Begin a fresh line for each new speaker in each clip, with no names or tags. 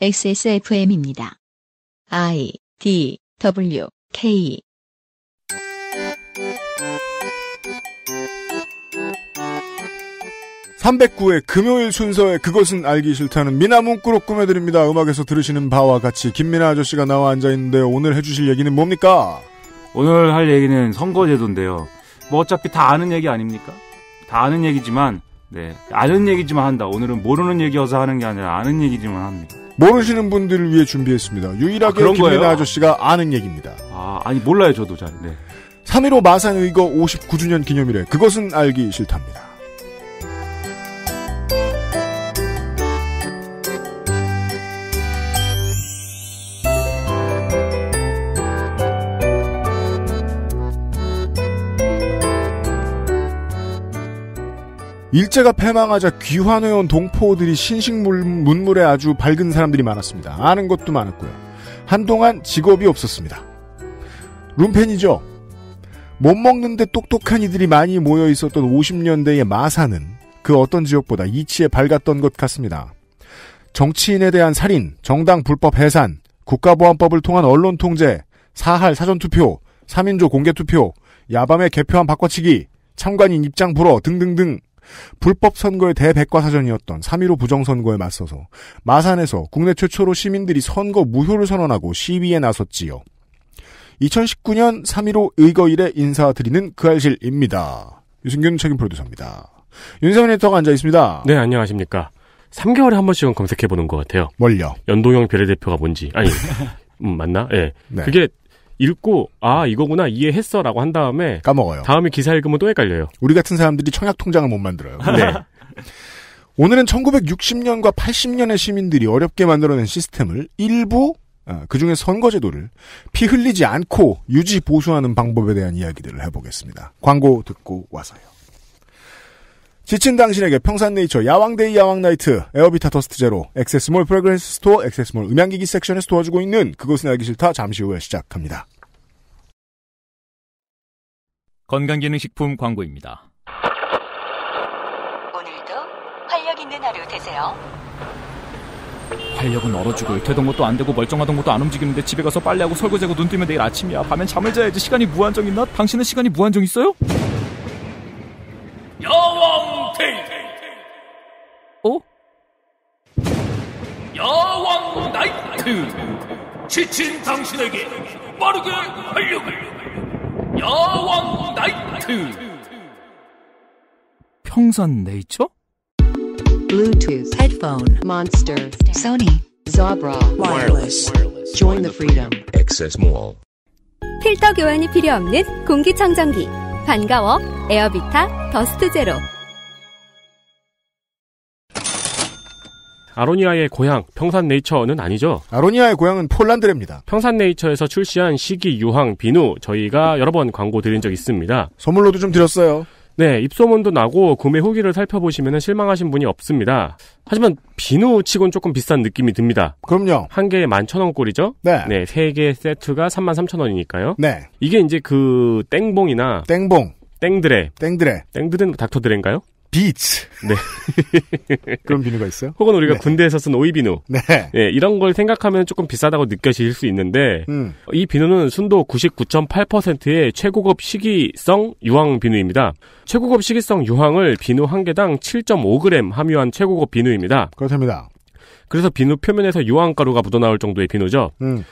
XSFM입니다. I
D W K 3 0 9의 금요일 순서에 그것은 알기 싫다는 미나 문구로 꾸며드립니다. 음악에서 들으시는 바와 같이 김미나 아저씨가 나와 앉아있는데
오늘 해주실 얘기는 뭡니까? 오늘 할 얘기는 선거제도인데요. 뭐 어차피 다 아는 얘기 아닙니까? 다 아는 얘기지만 네. 아는 얘기지만 한다. 오늘은 모르는 얘기여서 하는 게 아니라 아는 얘기지만 합니다.
모르시는 분들을 위해 준비했습니다. 유일하게 아, 김민아 아저씨가 아는 얘기입니다. 아, 아니 몰라요 저도 잘. 네. 3.15 마산의거 59주년 기념일에 그것은 알기 싫답니다. 일제가 패망하자 귀환해온 동포들이 신식 문물에 아주 밝은 사람들이 많았습니다. 아는 것도 많았고요. 한동안 직업이 없었습니다. 룸펜이죠. 못 먹는데 똑똑한 이들이 많이 모여 있었던 50년대의 마사는 그 어떤 지역보다 이치에 밝았던 것 같습니다. 정치인에 대한 살인, 정당 불법 해산, 국가보안법을 통한 언론 통제, 사할 사전투표, 3인조 공개투표, 야밤에 개표한 바꿔치기, 참관인 입장 불허 등등등 불법 선거의 대백과사전이었던 3.15 부정선거에 맞서서 마산에서 국내 최초로 시민들이 선거 무효를 선언하고 시위에 나섰지요. 2019년 3.15 의거일에 인사드리는 그 알실입니다. 유승균 책임 프로듀서입니다.
윤세민 에디터가 앉아있습니다. 네, 안녕하십니까. 3개월에 한 번씩은 검색해보는 것 같아요. 뭘요? 연동형 비례대표가 뭔지. 아니, 음, 맞나? 예. 네. 네. 그게 읽고 아 이거구나 이해했어라고 한 다음에 까먹어요. 다음에 기사 읽으면 또 헷갈려요. 우리 같은 사람들이 청약 통장을 못 만들어요. 네.
오늘은 1960년과 80년의 시민들이 어렵게 만들어낸 시스템을 일부 어, 그중에 선거제도를 피 흘리지 않고 유지 보수하는 방법에 대한 이야기들을 해보겠습니다. 광고 듣고 와서요. 지친 당신에게 평산네이처 야왕데이 야왕나이트 에어비타 더스트 제로 액세스몰 프레그랜스 스토어 액세스몰 음향기기 섹션에서 도와주고 있는 그것은 알기 싫다 잠시
후에 시작합니다. 건강기능식품 광고입니다.
오늘도 활력 있는 하루 되세요.
활력은 얼어 죽을 되던 것도 안 되고 멀쩡하던 것도 안 움직이는데 집에 가서 빨래하고 설거지하고 눈 뜨면 내일 아침이야. 밤엔 잠을 자야지 시간이 무한정 있나? 당신은 시간이 무한정 있어요? 지친 당신에게 빠르게 활력을 야왕 나이트
평산 네이처 Bluetooth headphone monster Sony Zabra wireless join the freedom access mall 필터 교환이 필요 없는 공기청정기 반가워 에어비타 더스트 제로
아로니아의 고향 평산네이처는 아니죠. 아로니아의 고향은 폴란드랍니다. 평산네이처에서 출시한 시기 유황 비누 저희가 여러 번 광고 드린 적 있습니다. 선물로도 좀 드렸어요. 네, 입소문도 나고 구매 후기를 살펴보시면 실망하신 분이 없습니다. 하지만 비누 치곤 조금 비싼 느낌이 듭니다. 그럼요. 한 개에 11,000원 꼴이죠? 네. 네, 세 개 세트가 33,000원이니까요. 네. 이게 이제 그 땡봉이나 땡봉 땡드레 땡드레 땡드레는 닥터드레인가요? 비츠. 네. 그런 비누가 있어요? 혹은 우리가 네. 군대에서 쓴 오이 비누. 네. 네. 이런 걸 생각하면 조금 비싸다고 느껴질 수 있는데 음. 이 비누는 순도 99.8%의 최고급 식이성 유황 비누입니다. 최고급 식이성 유황을 비누 한 개당 7.5g 함유한 최고급 비누입니다. 그렇습니다. 그래서 비누 표면에서 유황가루가 묻어나올 정도의 비누죠. 음.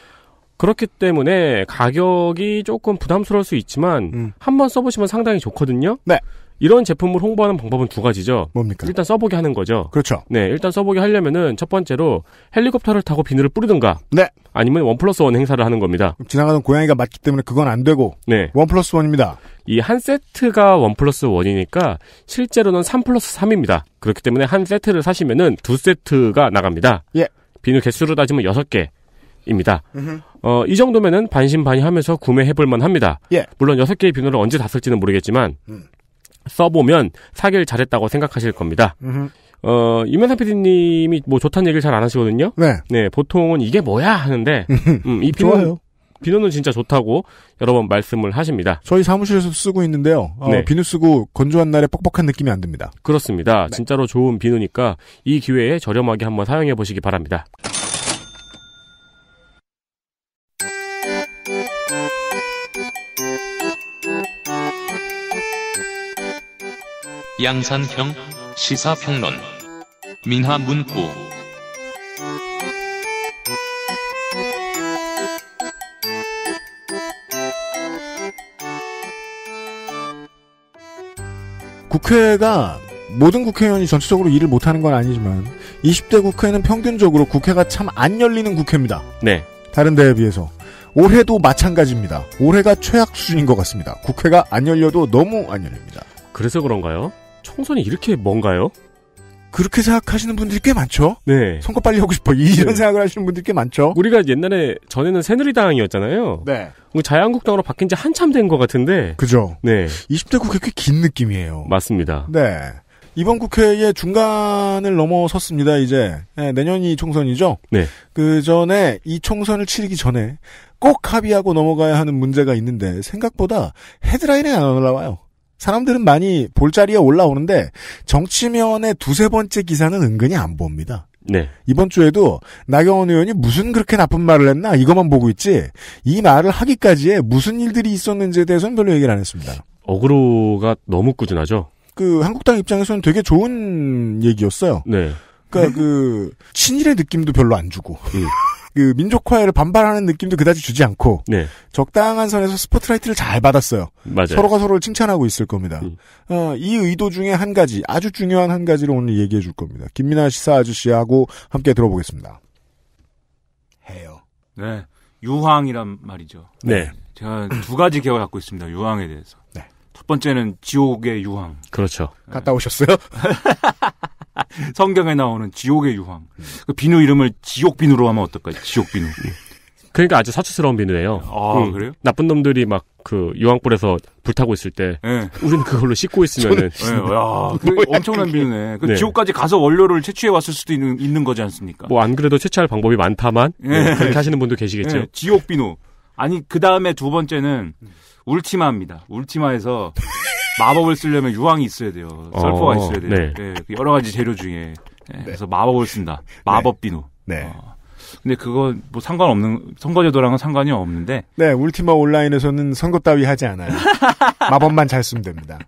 그렇기 때문에 가격이 조금 부담스러울 수 있지만 음. 한번 써보시면 상당히 좋거든요. 네. 이런 제품을 홍보하는 방법은 두 가지죠. 뭡니까? 일단 써보게 하는 거죠. 그렇죠. 네, 일단 써보게 하려면은 첫 번째로 헬리콥터를 타고 비누를 뿌리든가. 네. 아니면 원 플러스 원 행사를 하는 겁니다.
지나가는 고양이가 맞기 때문에 그건 안 되고.
네. 원 플러스 원입니다. 이 한 세트가 원 플러스 원이니까 실제로는 삼 플러스 삼입니다 그렇기 때문에 한 세트를 사시면은 두 세트가 나갑니다. 예. 비누 개수로 따지면 여섯 개. 입니다. 어, 이 정도면은 반신반의하면서 구매해볼만 합니다. 예. 물론 여섯 개의 비누를 언제 다 쓸지는 모르겠지만 음. 써보면 사기를 잘했다고 생각하실 겁니다. 으흠. 어, 이면상 PD님이 뭐 좋다는 얘기를 잘 안 하시거든요. 네. 네, 보통은 이게 뭐야 하는데, 음, 이 비누, 좋아요. 비누는 진짜 좋다고 여러 번 말씀을 하십니다. 저희
사무실에서 쓰고 있는데요. 어, 네. 비누 쓰고 건조한 날에 뻑뻑한 느낌이 안 듭니다.
그렇습니다. 네. 진짜로 좋은 비누니까 이 기회에 저렴하게 한번 사용해 보시기 바랍니다.
양산형 시사평론 민화문구
국회가 모든 국회의원이 전체적으로 일을 못하는 건 아니지만 20대 국회는 평균적으로 국회가 참 안 열리는 국회입니다. 네. 다른 데에 비해서 올해도 마찬가지입니다. 올해가 최악 수준인 것 같습니다. 국회가 안 열려도 너무 안 열립니다.
그래서 그런가요? 총선이 이렇게 뭔가요? 그렇게 생각하시는 분들이 꽤 많죠. 네. 선거 빨리 하고 싶어 이런 네. 생각을 하시는 분들이 꽤 많죠. 우리가 옛날에 전에는 새누리당이었잖아요. 네. 그 자유한국당으로 바뀐 지 한참 된 것 같은데.
그죠. 네. 20대 국회 꽤 긴
느낌이에요. 맞습니다. 네.
이번 국회의 중간을 넘어섰습니다. 이제 네, 내년이 총선이죠. 네. 그 전에 이 총선을 치르기 전에 꼭 합의하고 넘어가야 하는 문제가 있는데 생각보다 헤드라인에 안 올라와요. 사람들은 많이 볼자리에 올라오는데 정치면의 두세 번째 기사는 은근히 안 봅니다. 네. 이번 주에도 나경원 의원이 무슨 그렇게 나쁜 말을 했나 이것만 보고 있지 이 말을 하기까지에 무슨 일들이 있었는지에 대해서는 별로 얘기를 안 했습니다.
어그로가 너무 꾸준하죠.
그 한국당 입장에서는 되게 좋은 얘기였어요. 네. 그러니까 그 친일의 느낌도 별로 안 주고. 음. 그 민족화를 반발하는 느낌도 그다지 주지 않고 네. 적당한 선에서 스포트라이트를 잘 받았어요. 맞아요. 서로가 서로를 칭찬하고 있을 겁니다. 음. 어, 이 의도 중에 한 가지 아주 중요한 한 가지를 오늘 얘기해 줄 겁니다. 김민아 시사 아저씨하고 함께 들어보겠습니다.
해요. 네. 유황이란 말이죠. 네. 제가 두 가지 개혁을 갖고 있습니다. 유황에 대해서. 네. 첫 번째는 지옥의 유황. 그렇죠. 갔다 오셨어요? 성경에 나오는 지옥의 유황. 그 비누 이름을 지옥 비누로 하면 어떨까요? 지옥 비누. 예. 그러니까 아주 사치스러운 비누예요.
아 응. 음. 그래요? 나쁜 놈들이 막 그 유황불에서 불타고 있을 때, 네. 우리는 그걸로 씻고 있으면은. 저는... 네, 야, 그 엄청난 비누네. 그 네.
지옥까지 가서 원료를 채취해 왔을 수도 있는, 있는 거지 않습니까? 뭐
안 그래도 채취할 방법이 많다만 네. 그렇게 하시는 분도 계시겠죠.
지옥 비누. 아니 그 다음에 두 번째는 울티마입니다. 울티마에서 마법을 쓰려면 유황이 있어야 돼요. 설포가 어, 있어야 돼요. 네. 네. 그 여러 가지 재료 중에. 네. 네. 그래서 마법을 쓴다. 네. 마법 비누. 네. 어. 근데 그건 뭐 상관없는 선거제도랑은 상관이 없는데.
네, 울티마 온라인에서는 선거 따위 하지 않아요.
마법만 잘 쓰면 됩니다.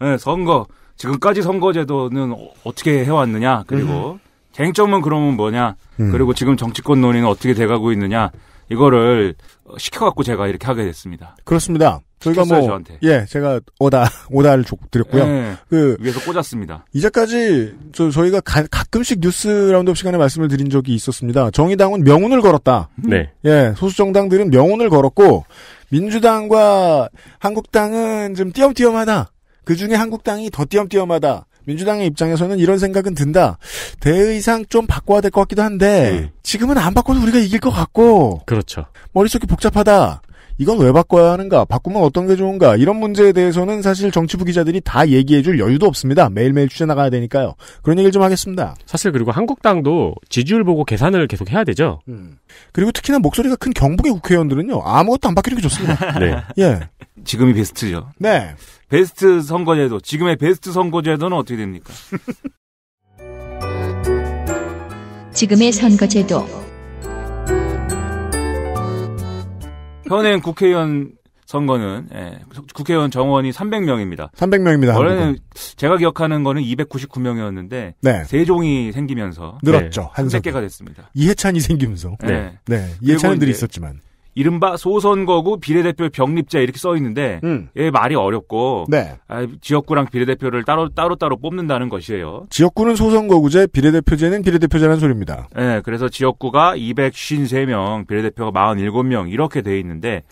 네, 선거 지금까지 선거제도는 어, 떻게 해왔느냐 그리고 음. 쟁점은 그러면 뭐냐 음. 그리고 지금 정치권 논의는 어떻게 돼가고 있느냐 이거를 시켜갖고 제가 이렇게 하게 됐습니다.
그렇습니다. 저희가 뭐 저한테. 예, 제가 오다 오다를 드렸고요. 예,
그 위에서 꽂았습니다.
이제까지 저 저희가 가, 끔씩 뉴스 라운드업 시간에 말씀을 드린 적이 있었습니다. 정의당은 명운을 걸었다. 음. 네. 예, 소수 정당들은 명운을 걸었고 민주당과 한국당은 좀 띄엄띄엄하다. 그 중에 한국당이 더 띄엄띄엄하다. 민주당의 입장에서는 이런 생각은 든다. 대의상 좀 바꿔야 될 것 같기도 한데 음. 지금은 안 바꿔도 우리가 이길 것 같고 그렇죠. 머릿속이 복잡하다. 이건 왜 바꿔야 하는가, 바꾸면 어떤 게 좋은가, 이런 문제에 대해서는 사실 정치부 기자들이 다 얘기해 줄 여유도 없습니다. 매일매일 취재 나가야 되니까요. 그런 얘기를 좀 하겠습니다. 사실 그리고 한국당도
지지율 보고 계산을 계속 해야 되죠. 음.
그리고 특히나 목소리가 큰 경북의 국회의원들은요, 아무것도 안 바뀌는 게 좋습니다. 네.
예. 지금이 베스트죠.
네. 베스트 선거제도, 지금의 베스트 선거제도는 어떻게 됩니까?
지금의 선거제도.
현행 국회의원 선거는 예, 국회의원 정원이 300명입니다. 300명입니다. 원래는 한국은. 제가 기억하는 거는 299명이었는데 네. 세종이 생기면서 늘었죠. 네, 한 세개가 됐습니다.
이해찬이 생기면서 네, 네. 네 이해찬들이 있었지만
이른바 소선거구 비례대표 병립자 이렇게 써 있는데 음. 얘 예, 말이 어렵고 네. 아, 지역구랑 비례대표를 따로 따로 따로 뽑는다는 것이에요.
지역구는 소선거구제, 비례대표제는 비례대표제라는 소리입니다.
네, 그래서 지역구가 253명, 비례대표가 47명 이렇게 돼 있는데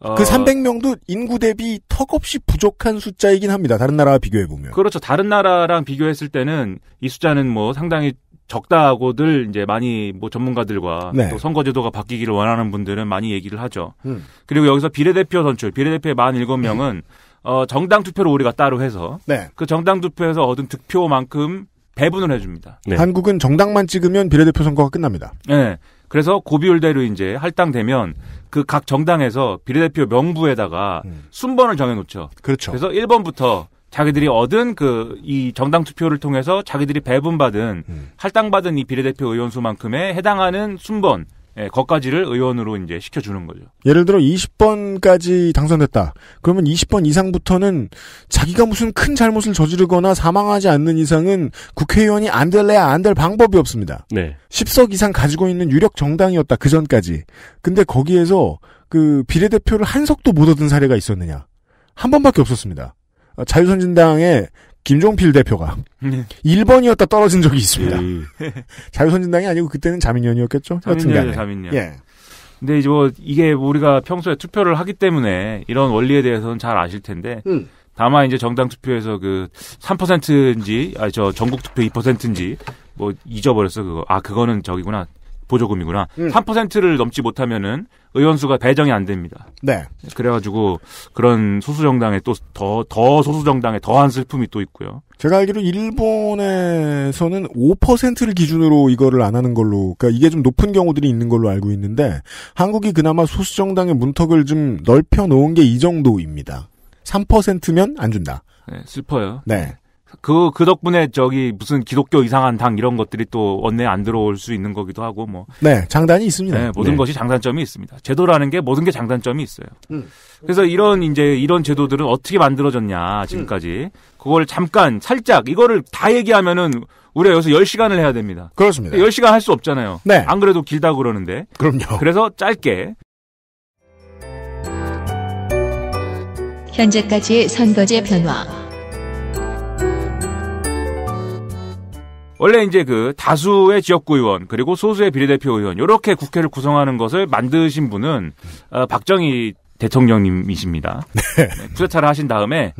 어, 그 300명도
인구 대비 턱없이 부족한 숫자이긴 합니다. 다른 나라와 비교해 보면.
그렇죠. 다른 나라랑 비교했을 때는 이 숫자는 뭐 상당히 적다고들 이제 많이 뭐 전문가들과 네. 또 선거제도가 바뀌기를 원하는 분들은 많이 얘기를 하죠. 음. 그리고 여기서 비례대표 선출, 비례대표의 47명은 어, 정당 투표를 우리가 따로 해서 네. 그 정당 투표에서 얻은 득표만큼 배분을 해줍니다. 네.
한국은 정당만 찍으면 비례대표 선거가 끝납니다.
네. 그래서 고비율대로 이제 할당되면 그 각 정당에서 비례대표 명부에다가 음. 순번을 정해놓죠. 그렇죠. 그래서 1번부터 자기들이 얻은 그 이 정당 투표를 통해서 자기들이 배분받은 음. 할당받은 이 비례대표 의원 수만큼에 해당하는 순번 예, 거까지를 의원으로 이제 시켜주는 거죠.
예를 들어 20번까지 당선됐다. 그러면 20번 이상부터는 자기가 무슨 큰 잘못을 저지르거나 사망하지 않는 이상은 국회의원이 안 될래야 안 될 방법이 없습니다. 네. 10석 이상 가지고 있는 유력 정당이었다 그 전까지. 근데 거기에서 그 비례대표를 한 석도 못 얻은 사례가 있었느냐? 한 번밖에 없었습니다. 어, 자유선진당의 김종필 대표가 1번이었다 떨어진 적이 있습니다. 예. 자유선진당이 아니고 그때는 자민련이었겠죠? 자민련, 자민련. 예.
근데 이제 뭐 이게 우리가 평소에 투표를 하기 때문에 이런 원리에 대해서는 잘 아실 텐데 음. 다만 이제 정당 투표에서 그 3%인지 아저 전국 투표 2%인지 뭐 잊어버렸어 그거 아 그거는 저기구나 보조금이구나. 음. 3%를 넘지 못하면은 의원수가 배정이 안 됩니다. 네. 그래가지고 그런 소수 정당에 또 더더 더 소수 정당에 더한 슬픔이 또 있고요.
제가 알기로 일본에서는 5%를 기준으로 이거를 안 하는 걸로, 그러니까 이게 좀 높은 경우들이 있는 걸로 알고 있는데 한국이 그나마 소수 정당의 문턱을 좀 넓혀 놓은 게 이 정도입니다. 3%면 안 준다.
네, 슬퍼요. 네. 그, 그 덕분에 저기 무슨 기독교 이상한 당 이런 것들이 또 언내 안 들어올 수 있는 거기도 하고 뭐.
네, 장단이 있습니다. 네, 모든 네. 것이
장단점이 있습니다. 제도라는 게 모든 게 장단점이 있어요. 음. 그래서 이런 이제 이런 제도들은 어떻게 만들어졌냐, 지금까지. 음. 그걸 잠깐, 살짝, 이거를 다 얘기하면은 우리가 여기서 10시간을 해야 됩니다. 그렇습니다. 10시간 할 수 없잖아요. 네. 안 그래도 길다고 그러는데. 그럼요. 그래서 짧게.
현재까지의 선거제 변화.
원래 이제 그 다수의 지역구 의원 그리고 소수의 비례대표 의원 이렇게 국회를 구성하는 것을 만드신 분은 어, 박정희 대통령님이십니다. 네. 구세차를 네, 하신 다음에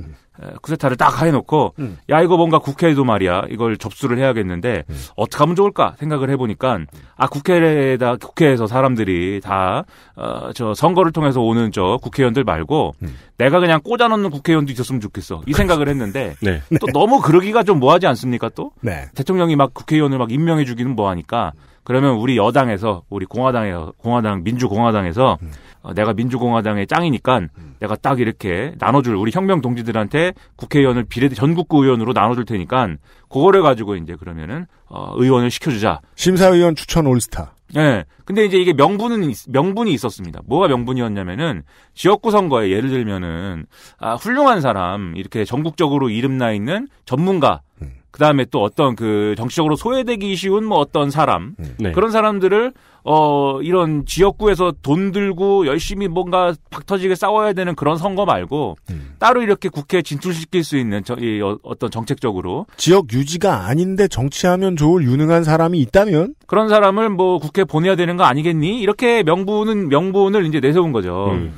쿠데타를딱 해놓고 음. 야 이거 뭔가 국회에도 말이야 이걸 접수를 해야겠는데 음. 어떻게 하면 좋을까 생각을 해보니까 음. 아 국회에다 국회에서 사람들이 다저 어, 선거를 통해서 오는 저 국회의원들 말고 음. 내가 그냥 꽂아놓는 국회의원도 있었으면 좋겠어 이 생각을 했는데 네. 또 네. 너무 그러기가 좀 뭐하지 않습니까 또 네. 대통령이 막 국회의원을 막 임명해주기는 뭐하니까 그러면 우리 여당에서 우리 공화당에 공화당 민주공화당에서 음. 어, 내가 민주공화당의 짱이니까 음. 내가 딱 이렇게 나눠줄 우리 혁명 동지들한테 국회의원을 비례 전국구의원으로 나눠줄 테니까 그거를 가지고 이제 그러면은 어, 의원을 시켜주자.
심사위원 추천 올스타.
예. 네. 근데 이제 이게 명분은 명분이 있었습니다. 뭐가 명분이었냐면은 지역구 선거에 예를 들면은 아 훌륭한 사람 이렇게 전국적으로 이름 나 있는 전문가 음. 그 다음에 또 어떤 그 정치적으로 소외되기 쉬운 뭐 어떤 사람 음. 네. 그런 사람들을 어 이런 지역구에서 돈 들고 열심히 뭔가 박터지게 싸워야 되는 그런 선거 말고 음. 따로 이렇게 국회에 진출시킬 수 있는 저, 이, 어, 어떤 정책적으로 지역
유지가 아닌데 정치하면 좋을 유능한 사람이 있다면
그런 사람을 뭐 국회 보내야 되는 거 아니겠니 이렇게 명분은 명분을 이제 내세운 거죠. 음.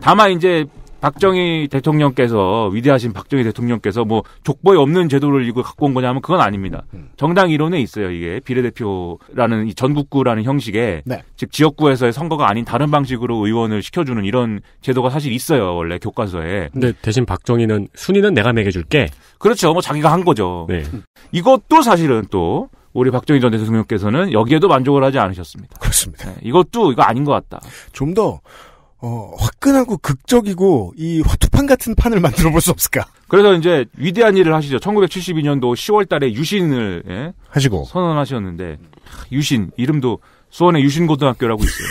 다만 이제 박정희 대통령께서 위대하신 박정희 대통령께서 뭐 족보에 없는 제도를 이걸 갖고 온 거냐면 그건 아닙니다. 음. 정당 이론에 있어요. 이게 비례대표라는 이 전국구라는 형식에 네. 즉 지역구에서의 선거가 아닌 다른 방식으로 의원을 시켜주는 이런 제도가 사실 있어요. 원래 교과서에. 근데 대신 박정희는 순위는 내가 매겨줄게. 그렇죠. 뭐 자기가 한 거죠. 네. 이것도 사실은 또 우리 박정희 전 대통령께서는 여기에도 만족을 하지 않으셨습니다. 그렇습니다. 네, 이것도 이거 아닌 것 같다. 좀더
어, 화끈하고 극적이고 이 화투판 같은 판을 만들어 볼 수 없을까?
그래서 이제 위대한 일을 하시죠. 1972년도 10월 달에 유신을 예? 하시고 선언하셨는데 유신 이름도 수원의 유신고등학교라고 있어요.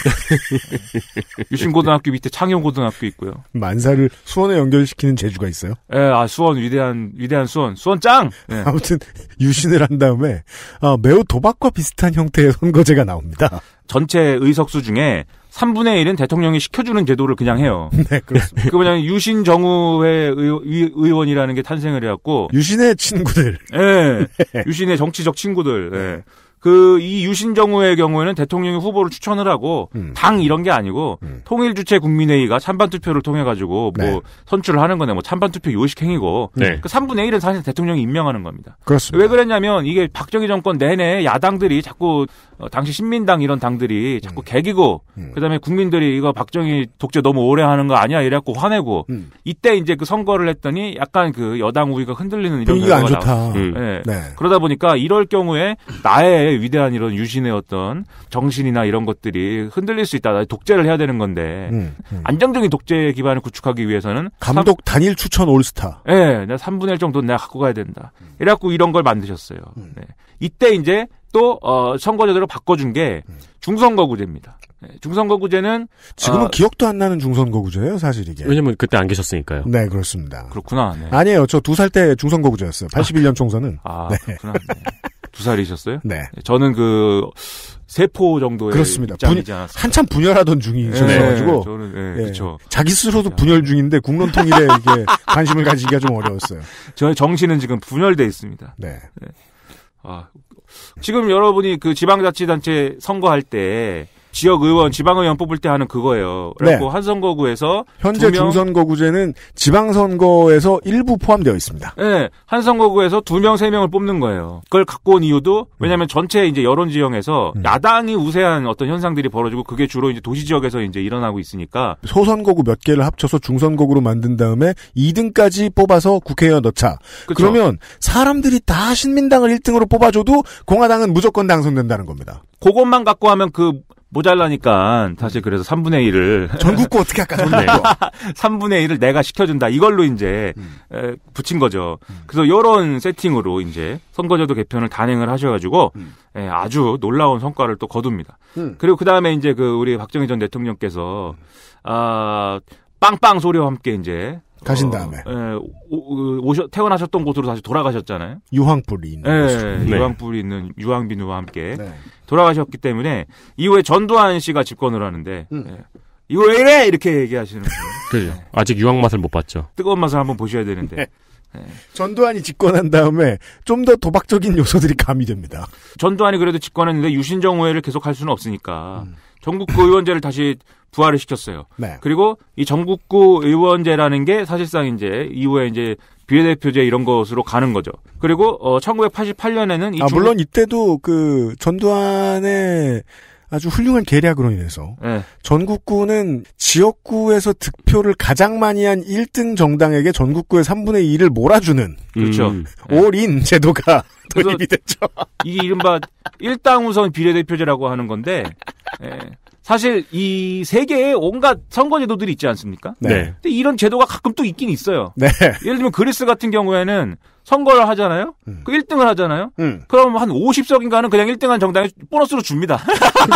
유신고등학교 밑에 창영고등학교 있고요.
만사를 수원에 연결시키는 재주가 있어요?
예, 아, 수원, 위대한, 위대한 수원. 수원 짱! 예. 아무튼,
유신을 한 다음에, 아, 매우 도박과 비슷한 형태의 선거제가 나옵니다.
전체 의석수 중에 3분의 1은 대통령이 시켜주는 제도를 그냥 해요. 네, 그렇습니다. 그 뭐냐면 유신 정우회 의, 원이라는게 탄생을 해갖고 유신의 친구들. 예. 네. 유신의 정치적 친구들. 예. 네. 그이 유신 정우의 경우에는 대통령이 후보를 추천을 하고 음. 당 이런 게 아니고 음. 통일 주체 국민회의가 찬반 투표를 통해 가지고 뭐 네. 선출을 하는 거네. 뭐 찬반 투표 요식 행위고. 네. 그 3분의 1은 사실 대통령이 임명하는 겁니다. 그렇습니다. 왜 그랬냐면 이게 박정희 정권 내내 야당들이 자꾸 어, 당시 신민당 이런 당들이 자꾸 음. 개기고 음. 그다음에 국민들이 이거 박정희 독재 너무 오래 하는 거 아니야 이래갖고 화내고 음. 이때 이제 그 선거를 했더니 약간 그 여당 우위가 흔들리는 이런 분위기가 안 좋다. 네. 네. 그러다 보니까 이럴 경우에 나의 위대한 이런 유신의 어떤 정신이나 이런 것들이 흔들릴 수 있다. 독재를 해야 되는 건데 안정적인 독재 기반을 구축하기 위해서는 감독
3... 단일 추천 올스타.
예, 네, 내가 3분의 1 정도 는 내가 갖고 가야 된다. 이래갖고 이런 걸 만드셨어요. 네. 이때 이제 또 어, 선거제도로 바꿔준 게 중선거구제입니다. 예, 중선거구제는 지금은 어, 기억도 안 나는
중선거구제예요, 사실 이게. 왜냐면 그때 안 계셨으니까요. 네, 그렇습니다. 그렇구나.
네.
아니에요, 저 두 살 때 중선거구제였어요. 81년 아, 총선은.
아,
네. 그렇구나. 네. 두 살이셨어요? 네. 네 저는 그 세포 정도의 그렇습니다. 분, 한참 분열하던 중이셔가지고 네, 저는 네, 네. 그렇죠.
자기 스스로도 분열 중인데 국론 통일에 이게 관심을 가지기가 좀 어려웠어요. 저의
정신은 지금 분열돼 있습니다. 네. 네. 아 지금 여러분이 그 지방자치단체 선거할 때 지역 의원, 지방의원 뽑을 때 하는 그거예요. 그리고 네. 한 선거구에서 현재
중선거구제는 지방선거에서 일부 포함되어 있습니다.
네, 한 선거구에서 두 명, 세 명을 뽑는 거예요. 그걸 갖고 온 이유도 왜냐하면 음. 전체 이제 여론 지형에서 음. 야당이 우세한 어떤 현상들이 벌어지고 그게 주로 이제 도시 지역에서 이제 일어나고 있으니까
소선거구 몇 개를 합쳐서 중선거구로 만든 다음에 2등까지 뽑아서 국회의원 넣자. 그쵸? 그러면 사람들이 다 신민당을 1등으로 뽑아줘도 공화당은 무조건 당선된다는 겁니다.
그것만 갖고 하면 그 모자라니까 사실 그래서 3분의 1을 전국구 어떻게 할까? 전국구. 3분의 1을 내가 시켜준다. 이걸로 이제 음. 에, 붙인 거죠. 음. 그래서 이런 세팅으로 이제 선거제도 개편을 단행을 하셔가지고 음. 에, 아주 놀라운 성과를 또 거둡니다. 음. 그리고 그 다음에 이제 그 우리 박정희 전 대통령께서 음. 아 빵빵 소리와 함께 이제 가신 어, 다음에 어, 예, 오, 태어나셨던 그, 곳으로 다시 돌아가셨잖아요.
유황불이 있는 예, 예 네. 유황불이
있는 유황비누와 함께 네. 돌아가셨기 때문에 이후에 전두환 씨가 집권을 하는데 음. 예, 이거 왜 이래 이렇게 얘기하시는 거예요. 그죠. 아직 유황 맛을 못 봤죠. 뜨거운 맛을 한번 보셔야 되는데 네.
네. 전두환이 집권한 다음에 좀 더 도박적인 요소들이 가미됩니다.
전두환이 그래도 집권했는데 유신정 후회를 계속할 수는 없으니까 음. 전국구 의원제를 다시 부활을 시켰어요. 네. 그리고 이 전국구 의원제라는 게 사실상 이제 이후에 이제 비례대표제 이런 것으로 가는 거죠. 그리고 어 1988년에는 이 아, 물론
이때도 그 전두환의 아주 훌륭한 계략으로 인해서 네. 예. 전국구는 지역구에서 득표를 가장 많이 한 1등 정당에게 전국구의 3분의 2를 몰아주는
그렇죠. 음.
예. 올인 제도가 도입이 됐죠. 이게 이른바 1당 우선 비례대표제라고 하는 건데 네. 사실 이 세계에 온갖 선거 제도들이 있지 않습니까? 네. 근데 이런 제도가 가끔 또 있긴 있어요. 네. 예를 들면 그리스 같은 경우에는 선거를 하잖아요. 음. 그 1등을 하잖아요. 음. 그럼 한 50석인가는 그냥 1등한 정당에 보너스로 줍니다.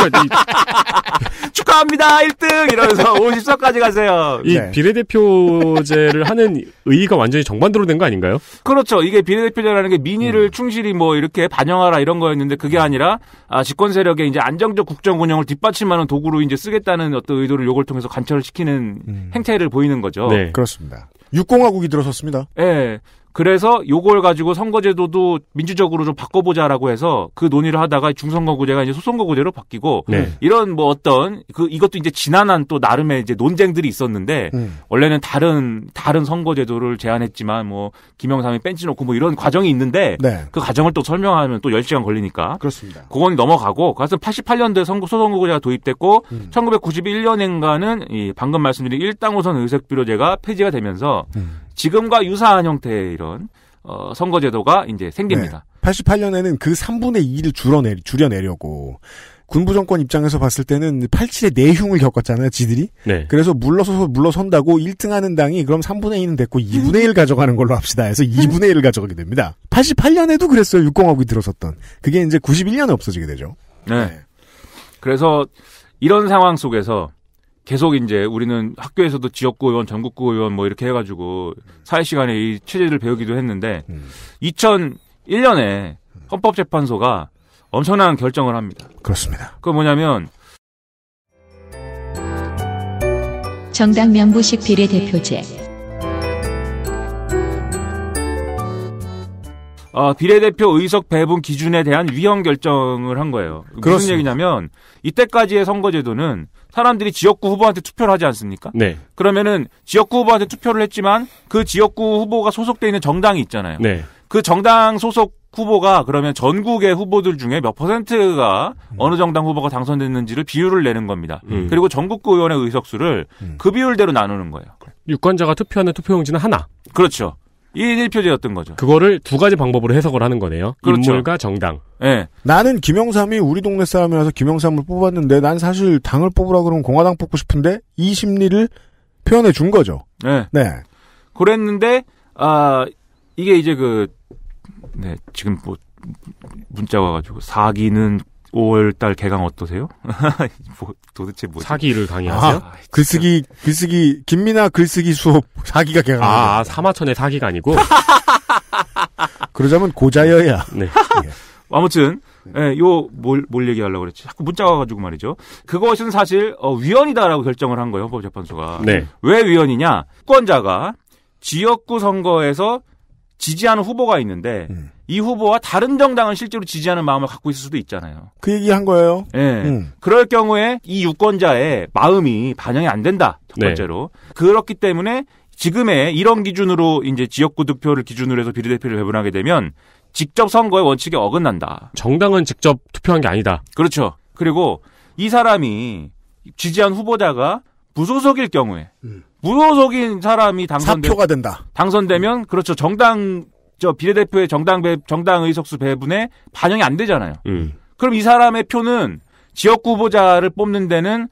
축하합니다. 1등 이러면서 50석까지 가세요. 이 네.
비례대표제를 하는 의의가 완전히 정반대로 된 거 아닌가요?
그렇죠. 이게 비례대표제라는 게 민의를 음. 충실히 뭐 이렇게 반영하라 이런 거였는데 그게 음. 아니라 아, 집권 세력의 이제 안정적 국정 운영을 뒷받침하는 도구로 이제 쓰겠다는 어떤 의도를 요걸 통해서 관철을 시키는 음. 행태를 보이는 거죠. 네.
그렇습니다. 육공화국이 들어섰습니다.
예. 네. 그래서 요걸 가지고 선거제도도 민주적으로 좀 바꿔보자라고 해서 그 논의를 하다가 중선거구제가 이제 소선거구제로 바뀌고 네. 이런 뭐 어떤 그 이것도 이제 지난한 또 나름의 이제 논쟁들이 있었는데 음. 원래는 다른 다른 선거제도를 제안했지만 뭐 김영삼이 뺀치 놓고 뭐 이런 과정이 있는데 네. 그 과정을 또 설명하면 또 10시간 걸리니까 그렇습니다. 그건 넘어가고 그래서 88년도에 선거 소선거구제가 도입됐고 음. 1991년엔가는 이 방금 말씀드린 1당 호선 의석비로제가 폐지가 되면서 음. 지금과 유사한 형태의 이런 어, 선거제도가 이제 생깁니다.
네. 88년에는 그 3분의 2를 줄어내, 줄여내려고 군부 정권 입장에서 봤을 때는 87의 내흉을 겪었잖아요, 지들이. 네. 그래서 물러서서 물러선다고 1등하는 당이 그럼 3분의 2는 됐고 2분의 1 가져가는 걸로 합시다 해서 2분의 1을 가져가게 됩니다. 88년에도 그랬어요, 육공하고 들어섰던. 그게 이제 91년에 없어지게 되죠.
네. 네. 그래서 이런 상황 속에서 계속 이제 우리는 학교에서도 지역구 의원, 전국구 의원 뭐 이렇게 해가지고 사회 시간에 이 체제를 배우기도 했는데 음. 2001년에 헌법재판소가 엄청난 결정을 합니다. 그렇습니다. 그 뭐냐면
정당 명부식 비례대표제
어, 비례대표 의석 배분 기준에 대한 위헌 결정을 한 거예요. 그렇습니다. 얘기냐면 이때까지의 선거제도는 사람들이 지역구 후보한테 투표를 하지 않습니까? 네. 그러면은 지역구 후보한테 투표를 했지만 그 지역구 후보가 소속돼 있는 정당이 있잖아요. 네. 그 정당 소속 후보가 그러면 전국의 후보들 중에 몇 퍼센트가 음. 어느 정당 후보가 당선됐는지를 비율을 내는 겁니다. 음. 음. 그리고 전국구 의원의 의석수를 음. 그 비율대로 나누는 거예요. 유권자가 투표하는 투표용지는 하나. 그렇죠. 1인표제였던 거죠.
그거를 두 가지 방법으로 해석을 하는 거네요. 그렇죠. 인물과 정당. 네.
나는 김영삼이 우리 동네 사람이라서 김영삼을 뽑았는데 난 사실 당을 뽑으라 그러면 공화당 뽑고 싶은데 이 심리를 표현해 준 거죠. 네. 네.
그랬는데 아 이게 이제 그 네, 지금 뭐 문자 와가지고 사기는 5월달 개강 어떠세요? 뭐, 도대체 뭐 사기를 강의하세요?
아, 글쓰기 글쓰기 김민아 글쓰기 수업 사기가 개강. 아,
아 사마천의 사기가 아니고.
그러자면 고자여야.
네. 예. 아무튼 예, 요, 뭘, 뭘 얘기하려고 그랬지. 자꾸 문자 와가지고 말이죠. 그것은 사실, 어, 위헌이다라고 결정을 한 거예요, 법재판소가 네. 왜 위헌이냐? 유권자가 지역구 선거에서 지지하는 후보가 있는데, 음. 이 후보와 다른 정당을 실제로 지지하는 마음을 갖고 있을 수도 있잖아요. 그 얘기 한 거예요. 예. 네. 음. 그럴 경우에 이 유권자의 마음이 반영이 안 된다. 첫 네. 번째로. 네. 그렇기 때문에 지금의 이런 기준으로 이제 지역구 득표를 기준으로 해서 비례대표를 배분하게 되면 직접 선거의 원칙에 어긋난다. 정당은 직접 투표한 게 아니다. 그렇죠. 그리고 이 사람이 지지한 후보자가 부소속일 경우에 음. 무소속인 사람이 당선되, 사표가 된다. 당선되면 그렇죠. 정당 저 비례대표의 정당 배, 정당 의석수 배분에 반영이 안 되잖아요. 음. 그럼 이 사람의 표는 지역구 후보자를 뽑는 데는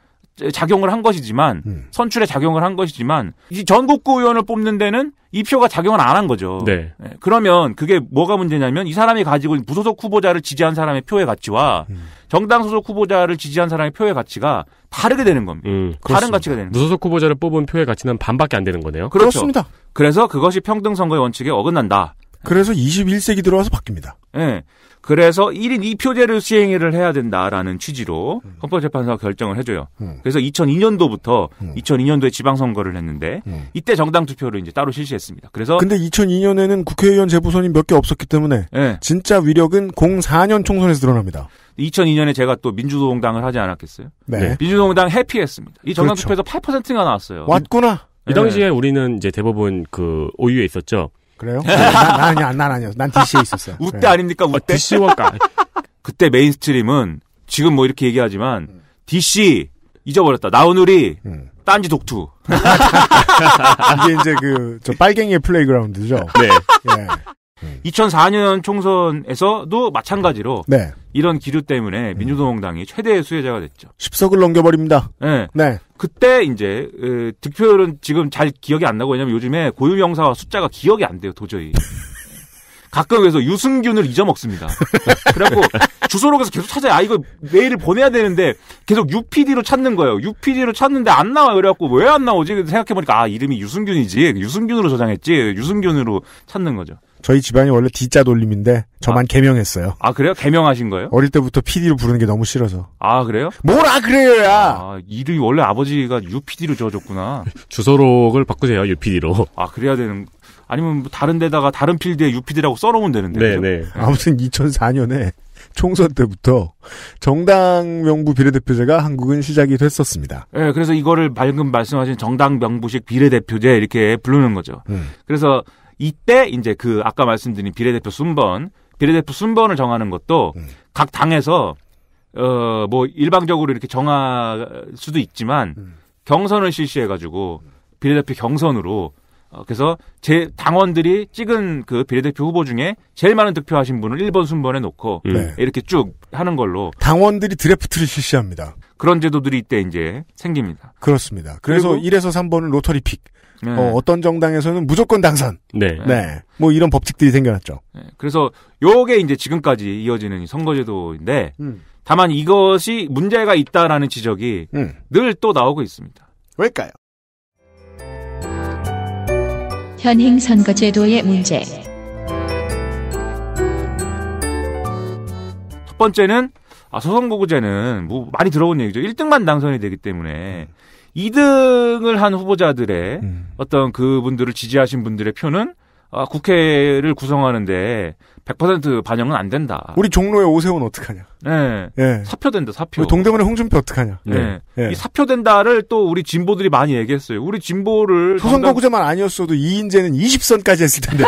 작용을 한 것이지만 음. 선출에 작용을 한 것이지만 이 전국구 의원을 뽑는 데는 이 표가 작용을 안 한 거죠. 네. 예, 그러면 그게 뭐가 문제냐면 이 사람이 가지고 있는 무소속 후보자를 지지한 사람의 표의 가치와 음. 정당 소속 후보자를 지지한 사람의 표의 가치가 다르게 되는 겁니다. 음, 다른 가치가 되는 무소속 거 후보자를 뽑은 표의 가치는 반밖에 안 되는 거네요. 그렇죠. 그렇습니다. 그래서 그것이 평등 선거의 원칙에 어긋난다. 그래서 21세기 들어와서 바뀝니다. 예. 네. 그래서 1인 2표제를 시행을 해야 된다라는 취지로 음. 헌법재판소가 결정을 해줘요. 음. 그래서 2002년도부터 음. 2002년도에 지방선거를 했는데 음. 이때 정당 투표를 이제 따로 실시했습니다. 그래서 근데
2002년에는 국회의원 재보선이 몇 개 없었기 때문에 네. 진짜 위력은 04년 총선에서 드러납니다.
2002년에 제가 또 민주노동당을 하지 않았겠어요? 네. 네. 민주노동당 해피했습니다. 이 정당 그렇죠. 투표에서 8%가 나왔어요. 왔구나.
이 당시에 네. 우리는 이제 대법원 그 오유에 있었죠.
그래요? 난, 네, 아니야, 난, 난 아니었어. 난 DC에 있었어요. 우때 네. 아닙니까?
우때? 아, DC 원가. 그때 메인스트림은 지금 뭐 이렇게 얘기하지만 음. DC 잊어버렸다. 나우누리 음. 딴지 독투. 이게
이제 그 저 빨갱이의 플레이그라운드죠. 네.
예. 음. 2004년 총선에서도 마찬가지로 네. 이런 기류 때문에 음. 민주노동당이 최대 수혜자가 됐죠.
10석을 넘겨버립니다. 네. 네.
그때 이제 으, 그 득표율은 지금 잘 기억이 안 나고 왜냐면 요즘에 고유 명사와 숫자가 기억이 안 돼요 도저히. 가끔 그래서 유승균을 잊어먹습니다. 그래갖고 주소로 계서 계속 찾아요. 아 이거 메일을 보내야 되는데 계속 UPD로 찾는 거예요. UPD로 찾는데 안 나와요. 그래갖고 왜 안 나오지? 생각해보니까 아 이름이 유승균이지. 유승균으로 저장했지. 유승균으로 찾는 거죠. 저희
집안이 원래 D자 돌림인데 저만 아, 개명했어요.
아 그래요? 개명하신 거예요?
어릴 때부터 PD로 부르는 게 너무 싫어서.
아 그래요? 뭐라 그래요야. 아, 이름이 원래 아버지가 UPD로 지어줬구나. 주소록을 바꾸세요 UPD로. 아 그래야 되는. 아니면 뭐 다른 데다가 다른 필드에 UPD라고 써놓으면 되는데. 네네. 그 네. 아무튼
2004년에 총선 때부터 정당 명부 비례대표제가 한국은 시작이 됐었습니다.
네, 그래서 이거를 방금 말씀하신 정당 명부식 비례대표제 이렇게 부르는 거죠. 음. 그래서 이때 이제 그 아까 말씀드린 비례대표 순번, 비례대표 순번을 정하는 것도 음. 각 당에서 어뭐 일방적으로 이렇게 정할 수도 있지만 음. 경선을 실시해 가지고 비례대표 경선으로 어, 그래서 제 당원들이 찍은 그 비례대표 후보 중에 제일 많은 득표하신 분을 1번 순번에 놓고 음. 네. 이렇게 쭉 하는 걸로
당원들이 드래프트를 실시합니다.
그런 제도들이 이때 이제 생깁니다.
그렇습니다. 그래서 1에서 3번은 로터리 픽, 네. 어, 떤 정당에서는 무조건 당선.
네. 네. 네.
뭐 이런 법칙들이
생겨났죠. 네. 그래서 요게 이제 지금까지 이어지는 선거제도인데 음. 다만 이것이 문제가 있다라는 지적이 음. 늘또 나오고 있습니다. 왜일까요?
현행 선거제도의 문제.
첫 번째는 아, 소선거구제는 뭐 많이 들어본 얘기죠. 1등만 당선이 되기 때문에 음. 2등을 한 후보자들의 음. 어떤 그분들을 지지하신 분들의 표는 아, 국회를 구성하는데 100% 반영은 안 된다.
우리 종로의 오세훈 어떡하냐. 네. 네. 사표된다, 사표. 동대문의 홍준표 어떡하냐. 네. 네. 이
사표된다를 또 우리 진보들이 많이 얘기했어요. 우리 진보를. 소선거구제만 정당... 아니었어도 2인제는 20선까지 했을 텐데.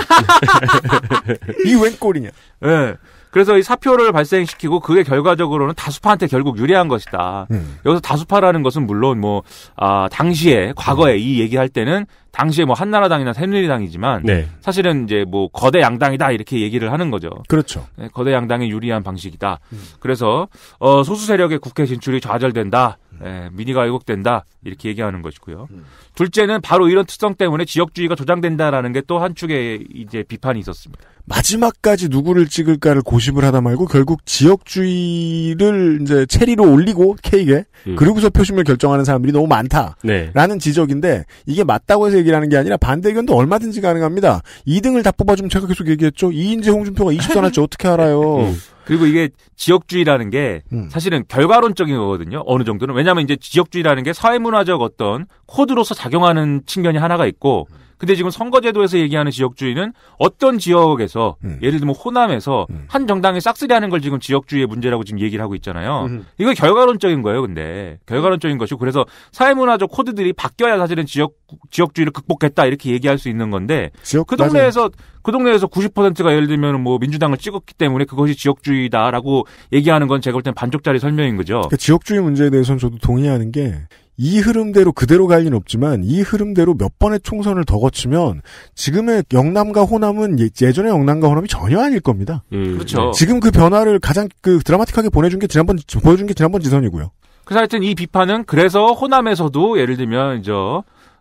이웬 꼴이냐. 네. 그래서 이 사표를 발생시키고 그게 결과적으로는 다수파한테 결국 유리한 것이다. 음. 여기서 다수파라는 것은 물론 뭐, 아, 당시에, 과거에 음. 이 얘기할 때는 당시에 뭐 한나라당이나 새누리당이지만 네. 사실은 이제 뭐 거대 양당이다 이렇게 얘기를 하는 거죠. 그렇죠. 네, 거대 양당에 유리한 방식이다. 음. 그래서 어 소수 세력의 국회 진출이 좌절된다. 예, 민의가 왜곡된다 이렇게 얘기하는 것이고요. 음. 둘째는 바로 이런 특성 때문에 지역주의가 조장된다라는 게 또 한 축의 이제 비판이 있었습니다.
마지막까지 누구를 찍을까를 고심을 하다 말고 결국 지역주의를 이제 체리로 올리고 케이크에 음. 그리고서 표심을 결정하는 사람들이 너무 네. 많다라는 네. 지적인데 이게 맞다고 해서 얘기를 하는 게 아니라 반대 의견도 얼마든지 가능합니다. 2등을 다 뽑아주면 제가 계속 얘기했죠. 이인재 홍준표가 20선 할지 어떻게 알아요. 음.
그리고 이게 지역주의라는 게 음. 사실은 결과론적인 거거든요. 어느 정도는 왜냐하면 이제 지역주의라는 게 사회문화적 어떤 코드로서 작용하는 측면이 하나가 있고 음. 근데 지금 선거제도에서 얘기하는 지역주의는 어떤 지역에서 음. 예를 들면 호남에서 음. 한 정당이 싹쓸이하는 걸 지금 지역주의의 문제라고 지금 얘기를 하고 있잖아요. 음. 이거 결과론적인 거예요. 근데 결과론적인 것이 그래서 사회문화적 코드들이 바뀌어야 사실은 지역 지역주의를 극복했다 이렇게 얘기할 수 있는 건데 지역, 그 동네에서 맞아요. 그 동네에서 90%가 예를 들면 뭐 민주당을 찍었기 때문에 그것이 지역주의다라고 얘기하는 건 제가 볼 땐 반쪽짜리 설명인 거죠. 그러니까
지역주의 문제에 대해서는 저도 동의하는 게이 흐름대로 그대로 갈 리는 없지만 이 흐름대로 몇 번의 총선을 더 거치면 지금의 영남과 호남은 예, 예전의 영남과 호남이 전혀 아닐 겁니다.
음. 그렇죠. 네. 지금 그
변화를 가장 그 드라마틱하게 보내준 게 지난번 보여준 게 지난번 지선이고요.
그래서 하여튼 이 비판은 그래서 호남에서도 예를 들면 이제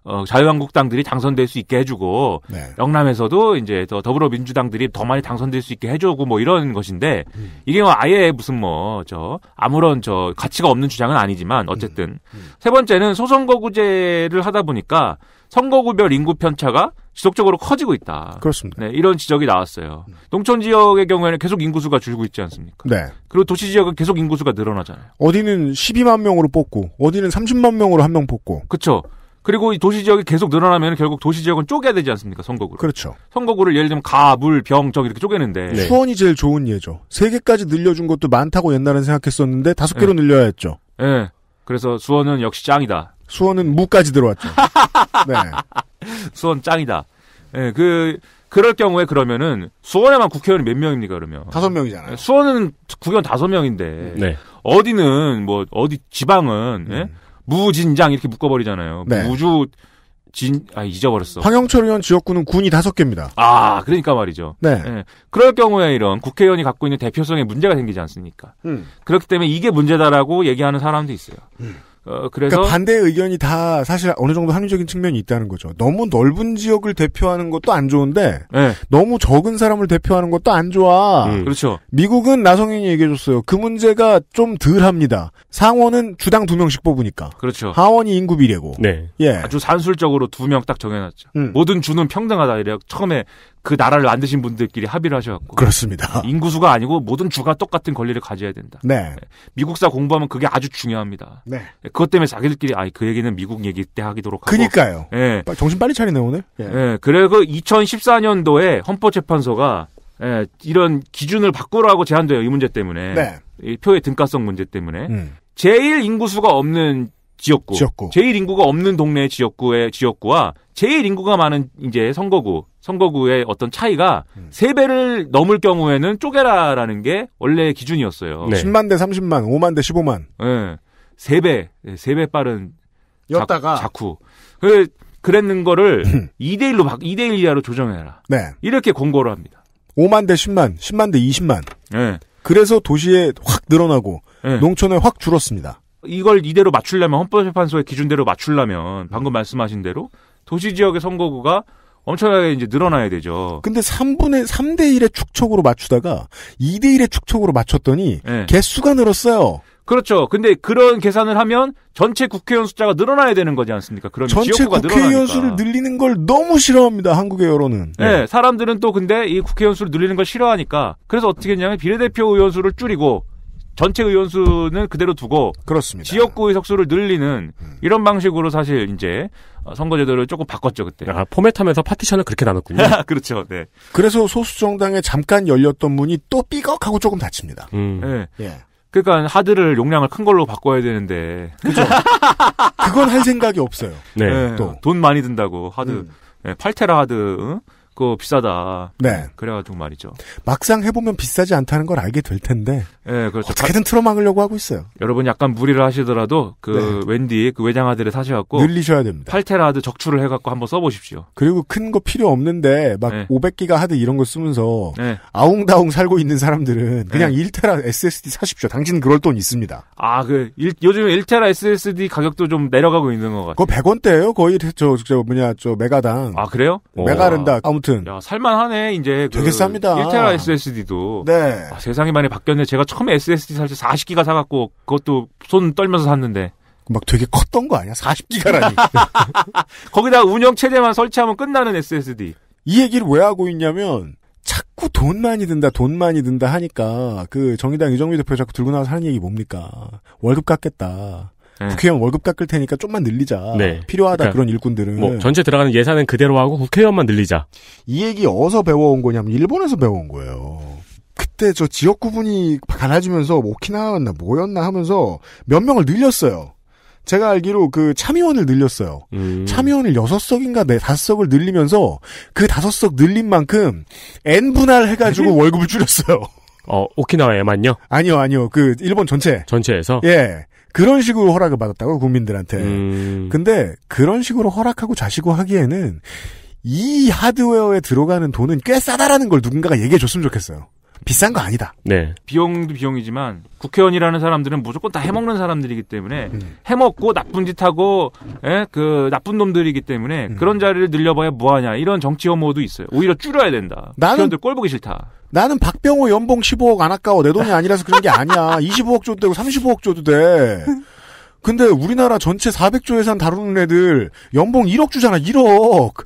어, 자유한국당들이 당선될 수 있게 해주고 네. 영남에서도 이제 더 더불어민주당들이 더 많이 당선될 수 있게 해주고 뭐 이런 것인데 음. 이게 뭐 아예 무슨 뭐 저 아무런 저 가치가 없는 주장은 아니지만 어쨌든 음. 음. 세 번째는 소선거구제를 하다 보니까 선거구별 인구 편차가 지속적으로 커지고 있다. 그렇습니다. 네, 이런 지적이 나왔어요. 농촌 음. 지역의 경우에는 계속 인구수가 줄고 있지 않습니까? 네. 그리고 도시 지역은 계속 인구수가 늘어나잖아요.
어디는 12만 명으로 뽑고, 어디는 30만 명으로 한 명 뽑고.
그렇죠. 그리고 이 도시 지역이 계속 늘어나면 결국 도시 지역은 쪼개야 되지 않습니까? 선거구를. 그렇죠. 선거구를 예를 들면 가, 물, 병, 적 이렇게 쪼개는데. 네. 수원이
제일 좋은 예죠. 세 개까지 늘려준 것도 많다고 옛날엔 생각했었는데 다섯 네. 개로 네. 늘려야 했죠.
예. 네. 그래서 수원은 역시 짱이다.
수원은 무까지 들어왔죠.
네. 수원 짱이다. 예, 그 그럴 경우에 그러면은 수원에만 국회의원이 몇 명입니까 그러면? 다섯 명이잖아요. 수원은 국회의원 다섯 명인데 네. 어디는 뭐 어디 지방은 예? 음. 예? 무진장 이렇게 묶어버리잖아요. 네. 무주 진, 아, 잊어버렸어. 황영철
의원 지역구는 군이 다섯 개입니다.
아, 그러니까 말이죠. 네. 네. 그럴 경우에 이런 국회의원이 갖고 있는 대표성에 문제가 생기지 않습니까? 음. 그렇기 때문에 이게 문제다라고 얘기하는 사람도 있어요. 음. 어, 그러니까 그래서 그러니까 반대
의견이 다 사실 어느 정도 합리적인 측면이 있다는 거죠. 너무 넓은 지역을 대표하는 것도 안 좋은데 네. 너무 적은 사람을 대표하는 것도 안 좋아. 음. 그렇죠. 미국은 나성인이 얘기해줬어요. 그 문제가 좀 덜합니다. 상원은 주당 두 명씩 뽑으니까. 그렇죠. 하원이 인구 비례고. 네.
예. 아주 산술적으로 두 명 딱 정해놨죠. 음. 모든 주는 평등하다 이래요. 처음에 그 나라를 만드신 분들끼리 합의를 하셔갖고
그렇습니다.
인구수가 아니고 모든 주가 똑같은 권리를 가져야 된다. 네. 예. 미국사 공부하면 그게 아주 중요합니다. 네. 예, 그것 때문에 자기들끼리 아그 얘기는 미국 얘기 때 하기도록 하고. 그니까요. 예.
정신 빨리 차리네 오늘. 예.
예. 그리고 2014년도에 헌법재판소가 예, 이런 기준을 바꾸라고 제안돼요 이 문제 때문에. 네. 이 표의 등가성 문제 때문에. 음. 제일 인구수가 없는 지역구, 지역구, 제일 인구가 없는 동네 지역구의 지역구와 제일 인구가 많은 이제 선거구 선거구의 어떤 차이가 음. 3배를 넘을 경우에는 쪼개라라는 게 원래 기준이었어요. 네.
10만 대 30만, 5만 대 15만.
예. 3배, 3배 빠른 였다가 자쿠. 그 그랬는 거를 2대 음. 1로 막 2대 1 이하로 조정해라. 네. 이렇게 권고를 합니다.
5만 대 10만, 10만 대 20만. 예. 그래서 도시에 확 늘어나고 예. 농촌에 확 줄었습니다.
이걸 이대로 맞추려면 헌법재판소의 기준대로 맞추려면 방금 말씀하신 대로 도시 지역의 선거구가 엄청나게 이제 늘어나야 되죠.
근데 3분의 3대 1의 축척으로 맞추다가 2대 1의 축척으로 맞췄더니 네. 개수가 늘었어요.
그렇죠. 근데 그런 계산을 하면 전체 국회의원 숫자가 늘어나야 되는 거지 않습니까? 그러 전체 국회의원 수를
늘리는 걸 너무 싫어합니다. 한국의 여론은. 네. 네.
사람들은 또 근데 이 국회의원 수를 늘리는 걸 싫어하니까 그래서 어떻게 했냐면 비례대표 의원 수를 줄이고 전체 의원 수는 그대로 두고 그렇습니다. 지역구 의석수를 늘리는 음. 이런 방식으로 사실 이제 어, 선거제도를 조금 바꿨죠 그때. 아, 포맷하면서 파티션을 그렇게 나눴군요. 그렇죠. 네.
그래서 소수 정당에 잠깐 열렸던 문이 또 삐걱하고 조금 닫힙니다.
음. 네. 예. 그러니까 하드를 용량을 큰 걸로 바꿔야 되는데. 그죠. 그건 할 생각이 없어요. 네. 네. 또돈 많이 든다고 하드 음. 네, 8테라 하드. 응? 그 비싸다. 네. 그래가지고 말이죠.
막상 해보면 비싸지 않다는 걸 알게 될 텐데.
예, 네, 그렇죠. 어떻게든
틀어막으려고 하고 있어요.
여러분 약간 무리를 하시더라도 그 네. 웬디 그 외장 하드를 사셔갖고 늘리셔야 됩니다. 8테라 하드 적출을 해갖고 한번 써보십시오.
그리고 큰 거 필요 없는데 막 네. 500기가 하드 이런 거 쓰면서 네. 아웅다웅 살고 있는 사람들은 네. 그냥 1테라 SSD 사십시오. 당신 그럴 돈 있습니다.
아, 그 일, 요즘 1테라 SSD 가격도 좀 내려가고 있는 것 같아요. 그거
100원대예요. 거의 저, 저 뭐냐 저 메가당. 아 그래요? 메가른다. 아무 아무튼.
야, 살만하네, 이제. 되게 그 쌉니다. 1테라 SSD도. 네. 아, 세상이 많이 바뀌었네. 제가 처음에 SSD 살 때 40기가 사갖고, 그것도 손 떨면서 샀는데. 막 되게 컸던 거 아니야? 40기가라니. 거기다 운영 체제만 설치하면 끝나는 SSD. 이 얘기를 왜 하고 있냐면, 자꾸
돈 많이 든다, 돈 많이 든다 하니까, 그 정의당 이정미 대표 자꾸 들고 나와서 하는 얘기 뭡니까? 월급 깎겠다. 네. 국회의원 월급 깎을 테니까 좀만 늘리자. 네. 필요하다 그러니까 그런 일꾼들은. 뭐
전체 들어가는 예산은 그대로 하고 국회의원만 늘리자.
이 얘기 어디서 배워온 거냐면 일본에서 배워온 거예요. 그때 저 지역 구분이 갈라지면서 뭐 오키나와였나 뭐였나 하면서 몇 명을 늘렸어요. 제가 알기로 그 참의원을 늘렸어요. 음. 참의원을 6 석인가 네다 석을 늘리면서 그5석 늘린 만큼 n 분할 해가지고
월급을 줄였어요. 어 오키나와에만요? 아니요 아니요 그 일본 전체 전체에서 예
그런 식으로 허락을 받았다고 국민들한테. 음. 근데 그런 식으로 허락하고 자시고 하기에는 이 하드웨어에 들어가는 돈은 꽤 싸다라는 걸 누군가가 얘기해 줬으면 좋겠어요. 비싼 거 아니다.
네.
비용도 비용이지만 국회의원이라는 사람들은 무조건 다 해먹는 사람들이기 때문에 음. 해먹고 나쁜 짓 하고 예? 그 나쁜 놈들이기 때문에 음. 그런 자리를 늘려봐야 뭐하냐 이런 정치 혐오도 있어요. 오히려 줄여야 된다. 나는 꼴 보기 싫다.
나는 박병호 연봉 15억 안 아까워 내 돈이 아니라서 그런 게 아니야. 25억 줘도 되고 35억 줘도 돼. 근데 우리나라 전체 400조 예산 다루는 애들 연봉 1억 주잖아. 1억.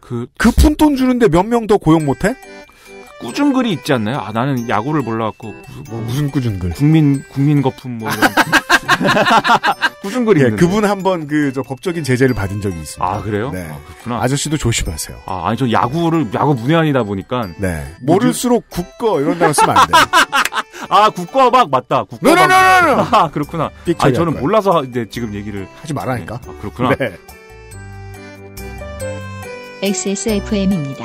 그, 그푼돈 주는데 몇 명 더 고용 못해?
꾸준 글이 있지 않나요? 아 나는 야구를 몰라갖고 무슨, 뭐, 무슨 꾸준 글? 국민 국민 거품 뭐 이런
꾸준 글이 예, 있는 그분 한 번 그 저 법적인 제재를 받은 적이 있습니다. 아 그래요?
네. 아, 그렇구나. 아저씨도 조심하세요. 아 아니 저 야구를 야구 문외한이다 보니까 네 모를수록 국거 이런 단어 쓰면 안 돼. 아국거박 맞다. 국거박아 그렇구나. 아 저는 몰라서 이제 지금 얘기를 하지 말라니까. 네. 아, 그렇구나. 네.
XSFM입니다.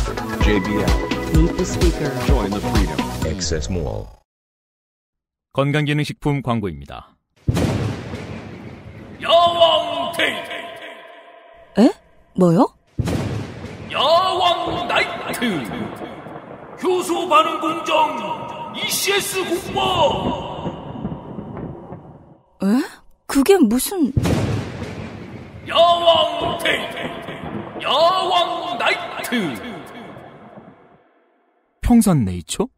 JBL. 건강기능식품 광고입니다.
여왕 데이트.
에? 뭐요?
야왕 나이트 교수 반응 공정 ECS 공모
에? 그게 무슨
야왕 데이트 야왕 나이트
청산 네이처?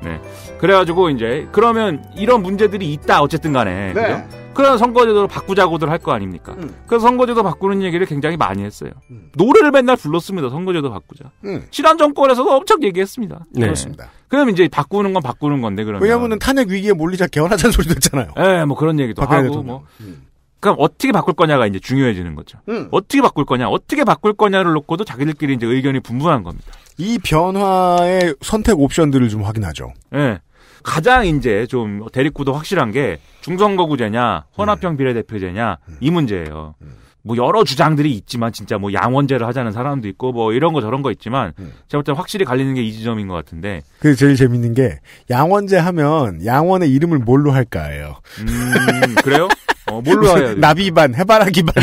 네. 그래가지고 이제 그러면 이런 문제들이 있다 어쨌든 간에 네. 그죠? 그런 선거제도를 바꾸자고들 할 거 아닙니까? 음. 그래서 선거제도 바꾸는 얘기를 굉장히 많이 했어요. 음. 노래를 맨날 불렀습니다. 선거제도 바꾸자. 음. 지난 정권에서도 엄청 얘기했습니다. 네. 그렇습니다. 그럼 이제 바꾸는 건 바꾸는 건데 그러면 왜냐하면
탄핵 위기에 몰리자 개헌하자는 소리도 있잖아요. 예, 네, 뭐 그런 얘기도 하고 되면. 뭐.
음. 그럼 어떻게 바꿀 거냐가 이제 중요해지는 거죠. 음. 어떻게 바꿀 거냐, 어떻게 바꿀 거냐를 놓고도 자기들끼리 이제 의견이 분분한 겁니다.
이 변화의 선택 옵션들을 좀 확인하죠.
예. 네. 가장 이제 좀 대립구도 확실한 게 중선거구제냐 혼합형 음. 비례대표제냐 음. 이 문제예요. 음. 뭐 여러 주장들이 있지만 진짜 뭐 양원제를 하자는 사람도 있고 뭐 이런 거 저런 거 있지만 제가 볼때는 확실히 갈리는 게 이 지점인 것 같은데
그 제일 재밌는 게 양원제 하면 양원의 이름을 뭘로 할까예요.
음, 그래요? 어, 뭘로 해야
나비반, 해바라기반.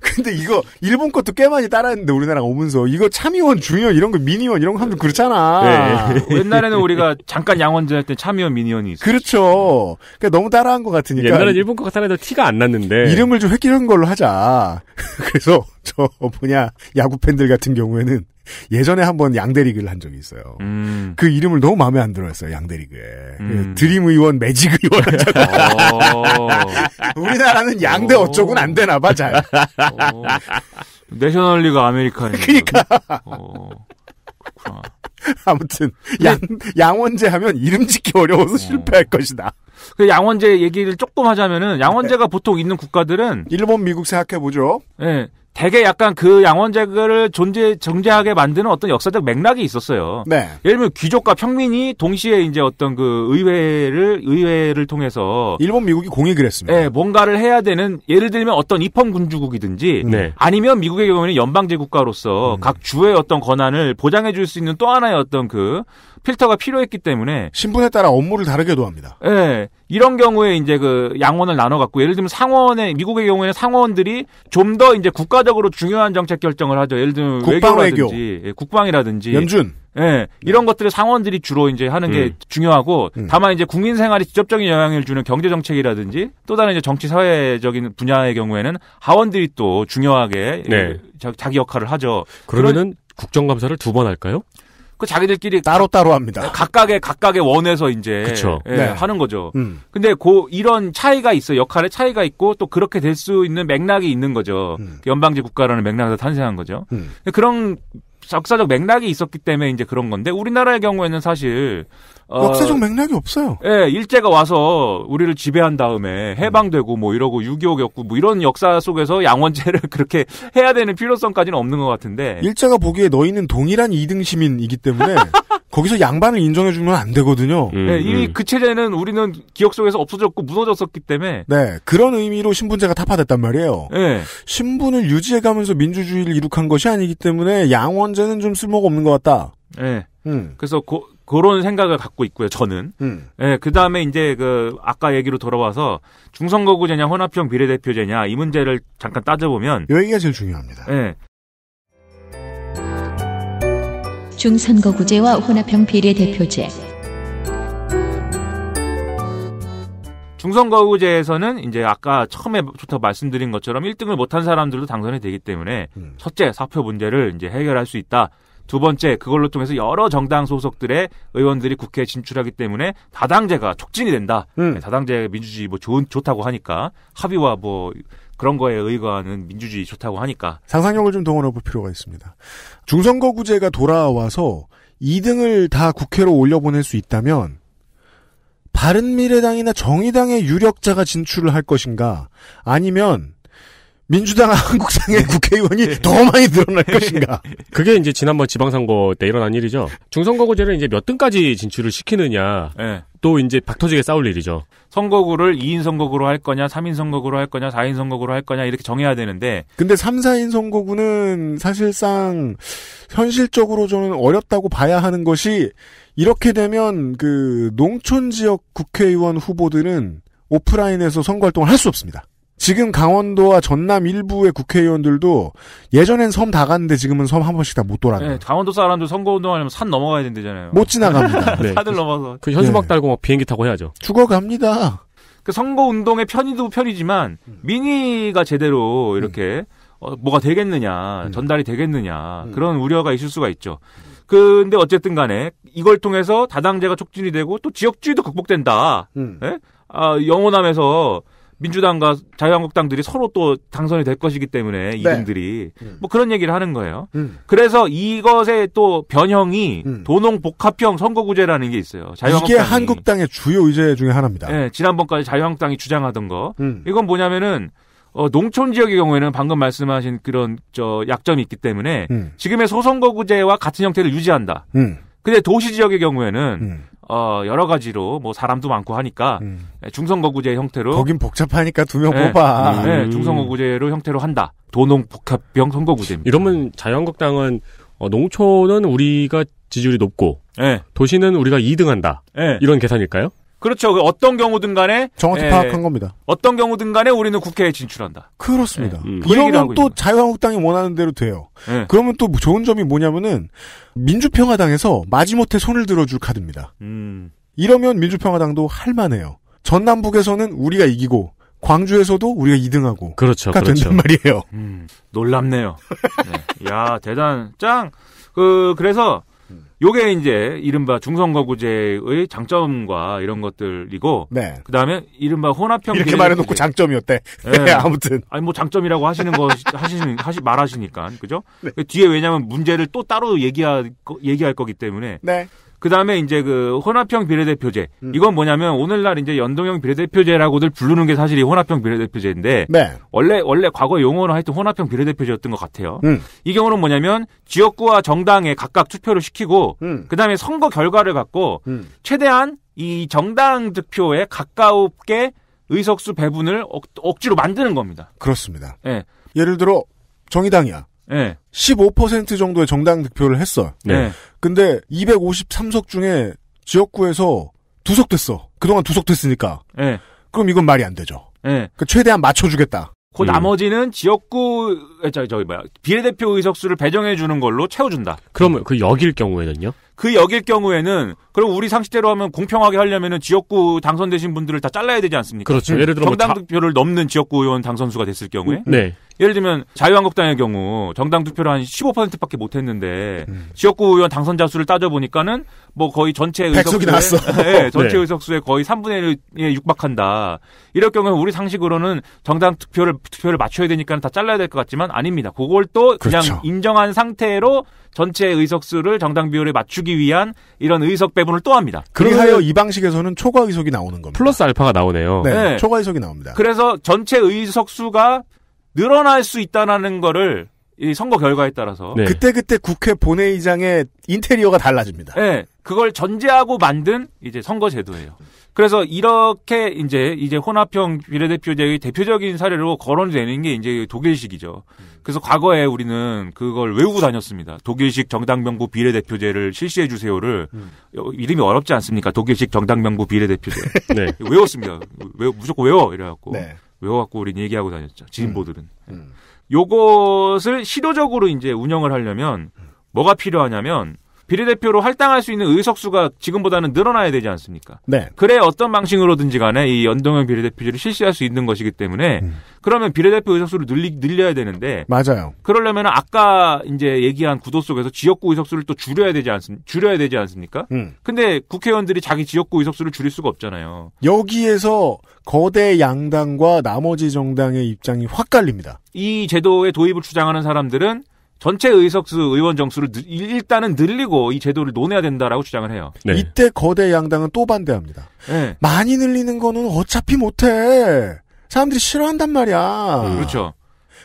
근데 이거 일본 것도 꽤 많이 따라했는데 우리나라가 오면서 이거 참의원중의원 이런 거 미니원 이런 거 하면 그렇잖아. 네. 옛날에는 우리가
잠깐 양원제 할 때참의원 미니원이 있어.
그렇죠. 그러니까 너무 따라한 것 같으니까. 옛날엔
일본 거같아해도 티가 안 났는데
이름을 좀 획기적인 걸로 하자. 그래서 저 뭐냐 야구 팬들 같은 경우에는 예전에 한번 양대리그를 한 적이 있어요. 음. 그 이름을 너무 마음에 안 들어했어요. 양대리그에 음. 그 드림 의원, 매직 의원. 어. 우리나라는 양대 어쩌군 안 되나 봐 잘. 어.
내셔널리그 아메리칸. 카 그니까. 어. 아무튼 양 양원제 하면 이름 짓기 어려워서 어. 실패할 것이다. 그 양원제 얘기를 조금 하자면은 양원제가 네. 보통 있는 국가들은 일본, 미국 생각해 보죠. 예. 네. 되게 약간 그 양원제를 존재 정제하게 만드는 어떤 역사적 맥락이 있었어요. 네. 예를 들면 귀족과 평민이 동시에 이제 어떤 그 의회를 의회를 통해서 일본 미국이 공익을 했습니다. 예, 뭔가를 해야 되는 예를 들면 어떤 입헌 군주국이든지 네. 아니면 미국의 경우에는 연방제 국가로서 음. 각 주의 어떤 권한을 보장해 줄 수 있는 또 하나의 어떤 그 필터가 필요했기 때문에 신분에 따라 업무를 다르게도 합니다. 예. 네, 이런 경우에 이제 그 양원을 나눠 갖고 예를 들면 상원의 미국의 경우에는 상원들이 좀 더 이제 국가적으로 중요한 정책 결정을 하죠. 예를 들면 국방 외교라든지 외교. 예, 국방이라든지 연준 예, 네, 이런 것들을 상원들이 주로 이제 하는 게 음. 중요하고 음. 다만 이제 국민 생활에 직접적인 영향을 주는 경제 정책이라든지 또 다른 이제 정치 사회적인 분야의 경우에는 하원들이 또 중요하게 네. 예, 자, 기 역할을 하죠. 그러면은 그런... 국정감사를 두 번 할까요? 그 자기들끼리 따로 따로 합니다. 네, 각각의 각각의 원에서 이제 예, 네. 하는 거죠. 음. 근데 고 이런 차이가 있어 역할의 차이가 있고 또 그렇게 될 수 있는 맥락이 있는 거죠. 음. 그 연방제 국가라는 맥락에서 탄생한 거죠. 음. 그런 역사적 맥락이 있었기 때문에 이제 그런 건데 우리나라의 경우에는 사실 어, 역사적
맥락이 없어요.
예, 일제가 와서 우리를 지배한 다음에 해방되고 뭐 이러고 6.25 겪고 뭐 이런 역사 속에서 양원제를 그렇게 해야 되는 필요성까지는 없는 것 같은데.
일제가 보기에 너희는 동일한 2등 시민이기 때문에 거기서 양반을 인정해주면 안 되거든요. 예, 음, 예, 이미 음.
그 체제는 우리는 기억 속에서 없어졌고 무너졌었기 때문에.
네, 그런 의미로 신분제가
타파됐단 말이에요.
예. 신분을 유지해가면서 민주주의를 이룩한 것이 아니기 때문에 양원제는 좀 쓸모가 없는 것 같다.
예. 음. 그래서 고, 그런 생각을 갖고 있고요. 저는. 음. 예, 그다음에 이제 그 아까 얘기로 돌아와서 중선거구제냐 혼합형 비례대표제냐 이 문제를 잠깐 따져보면 요 얘기가 제일 중요합니다. 예.
중선거구제와 혼합형 비례대표제
중선거구제에서는 이제 아까 처음에 부터 말씀드린 것처럼 1등을 못한 사람들도 당선이 되기 때문에 음. 첫째 사표 문제를 이제 해결할 수 있다. 두 번째 그걸로 통해서 여러 정당 소속들의 의원들이 국회에 진출하기 때문에 다당제가 촉진이 된다. 음. 네, 다당제 민주주의 뭐 좋은 좋다고 하니까 합의와 뭐 그런 거에 의거하는 민주주의 좋다고 하니까
상상력을 좀 동원해 볼 필요가 있습니다. 중선거구제가 돌아와서 2등을 다 국회로 올려보낼 수 있다면 바른미래당이나 정의당의 유력자가 진출을 할 것인가 아니면 민주당 한국당의 네. 국회의원이 네. 더 많이 늘어날 네. 것인가.
그게 이제 지난번 지방선거 때 일어난 일이죠. 중선거구제를 이제 몇 등까지 진출을 시키느냐. 네. 또 이제 박터지게 싸울 일이죠.
선거구를 2인 선거구로 할 거냐, 3인 선거구로 할 거냐, 4인 선거구로 할 거냐 이렇게 정해야 되는데
근데 3, 4인 선거구는 사실상
현실적으로 저는 어렵다고 봐야 하는 것이 이렇게 되면 그 농촌 지역 국회의원 후보들은 오프라인에서 선거 활동을 할 수 없습니다. 지금 강원도와 전남 일부의 국회의원들도 예전엔 섬 다 갔는데 지금은 섬 한 번씩 다 못
돌아가요. 네,
강원도 사람들 선거운동하려면 산 넘어가야 된대잖아요. 못 지나갑니다. 네. 산을 넘어서. 그 현수막 네. 달고 막 비행기 타고 해야죠.
죽어갑니다.
그 선거운동의 편의도 편이지만 민의가 제대로 이렇게 음. 어, 뭐가 되겠느냐 음. 전달이 되겠느냐 음. 그런 우려가 있을 수가 있죠. 근데 어쨌든 간에 이걸 통해서 다당제가 촉진이 되고 또 지역주의도 극복된다. 네? 아, 영호남에서 민주당과 자유한국당들이 서로 또 당선이 될 것이기 때문에 네. 이등들이 네. 뭐 그런 얘기를 하는 거예요. 음. 그래서 이것의 또 변형이 음. 도농 복합형 선거구제라는 게 있어요. 자유한국당이. 이게
한국당의 주요 의제 중에 하나입니다.
네, 지난번까지 자유한국당이 주장하던 거. 음. 이건 뭐냐면은 어, 농촌 지역의 경우에는 방금 말씀하신 그런 저 약점이 있기 때문에 음. 지금의 소선거구제와 같은 형태를 유지한다. 음. 근데 도시 지역의 경우에는 음. 어, 여러 가지로 뭐 사람도 많고 하니까 음. 예, 중선거구제 형태로 거긴
복잡하니까 두명
네, 예, 뽑아. 네, 중선거구제로 형태로 한다.
도농 복합형 선거구제입니다. 이러면 자유한국당은 어, 농촌은 우리가 지지율이 높고 네. 도시는 우리가 2등한다. 네. 이런 계산일까요?
그렇죠. 그 어떤 경우든 간에 정확히 예, 파악한 겁니다. 어떤 경우든 간에 우리는 국회에 진출한다. 그렇습니다. 예, 음. 그 이러면 또
자유한국당이 원하는 대로 돼요. 예. 그러면 또 좋은 점이 뭐냐면은 민주평화당에서 마지못해 손을 들어줄 카드입니다. 음. 이러면 민주평화당도 할만해요. 전남북에서는 우리가 이기고 광주에서도 우리가 2등하고
그렇죠. 가 그렇죠. 된단 말이에요.
음, 놀랍네요. 네. 야 대단 짱. 그 그래서 요게 이제 이른바 중선거구제의 장점과 이런 것들이고 네. 그다음에 이른바 혼합형 이렇게 말해 놓고
장점이었대. 네. 아무튼
아니 뭐 장점이라고 하시는 거 하시는 하시 말하시니까. 그죠? 네. 뒤에 왜냐면 문제를 또 따로 얘기할 얘기할 거기 때문에 네. 그다음에 이제 그 혼합형 비례대표제. 음. 이건 뭐냐면 오늘날 이제 연동형 비례대표제라고들 부르는 게 사실 이 혼합형 비례대표제인데 네. 원래 원래 과거 용어는 하여튼 혼합형 비례대표제였던 것 같아요. 음. 이 경우는 뭐냐면 지역구와 정당에 각각 투표를 시키고 음. 그다음에 선거 결과를 갖고 음. 최대한 이 정당 득표에 가까우게 의석수 배분을 억, 지로 만드는 겁니다.
그렇습니다. 예. 예를 들어 정의당이야. 네. 예. 15% 정도의 정당 득표를 했어. 네. 근데 253석 중에 지역구에서 두석됐어. 그동안 두석됐으니까.
네. 예. 그럼 이건 말이 안 되죠. 네. 그 최대한 맞춰주겠다. 그 음. 나머지는 지역구 저기, 저기 뭐야 비례대표 의석수를 배정해 주는 걸로 채워준다. 그러면 그 역일 경우에는요? 그 역일 경우에는 그럼 우리 상식대로 하면 공평하게 하려면은 지역구 당선되신 분들을 다 잘라야 되지 않습니까? 그렇죠. 예를 들어 뭐 정당 뭐 자... 득표를 넘는 지역구 의원 당선수가 됐을 경우에 네. 예를 들면 자유한국당의 경우 정당 투표를 한 15%밖에 못 했는데 음. 지역구 의원 당선자 수를 따져 보니까는 뭐 거의 전체 의석수에 네, 전체 네. 의석수에 거의 3분의 1에 육박한다. 이럴 경우에 우리 상식으로는 정당 투표를 투표를 맞춰야 되니까 다 잘라야 될 것 같지만 아닙니다. 그걸 또 그냥 그렇죠. 인정한 상태로 전체 의석수를 정당 비율에 맞추기 위한 이런 의석 배분을 또 합니다. 그리하여 이 방식에서는
초과 의석이 나오는 겁니다. 플러스 알파가 나오네요. 네, 네. 초과
의석이 나옵니다. 그래서 전체 의석수가 늘어날 수 있다라는 거를 이 선거 결과에 따라서 네. 그때
그때 국회 본회의장의 인테리어가 달라집니다.
네, 그걸 전제하고 만든 이제 선거 제도예요. 그래서 이렇게 이제 이제 혼합형 비례대표제의 대표적인 사례로 거론되는 게 이제 독일식이죠. 그래서 과거에 우리는 그걸 외우고 다녔습니다. 독일식 정당명부 비례대표제를 실시해 주세요를 음. 이름이 어렵지 않습니까? 독일식 정당명부 비례대표제 네. 외웠습니다. 외 무조건 외워 이래갖고. 네. 외워갖고 우린 얘기하고 다녔죠. 지인보들은. 음. 음. 요것을 시도적으로 이제 운영을 하려면 음. 뭐가 필요하냐면 비례대표로 할당할 수 있는 의석수가 지금보다는 늘어나야 되지 않습니까? 네. 그래 어떤 방식으로든지 간에 이 연동형 비례대표제를 실시할 수 있는 것이기 때문에 음. 그러면 비례대표 의석수를 늘리, 늘려야 되는데 맞아요. 그러려면 아까 이제 얘기한 구도 속에서 지역구 의석수를 또 줄여야 되지 않습니까? 줄여야 되지 않습니까? 음. 근데 국회의원들이 자기 지역구 의석수를 줄일 수가 없잖아요.
여기에서 거대 양당과 나머지 정당의 입장이 확 갈립니다.
이 제도의 도입을 주장하는 사람들은 전체 의석수 의원 정수를 일단은 늘리고 이 제도를 논해야 된다라고 주장을 해요.
네. 이때 거대 양당은 또 반대합니다. 네. 많이 늘리는 거는 어차피 못해. 사람들이 싫어한단 말이야. 음. 그렇죠.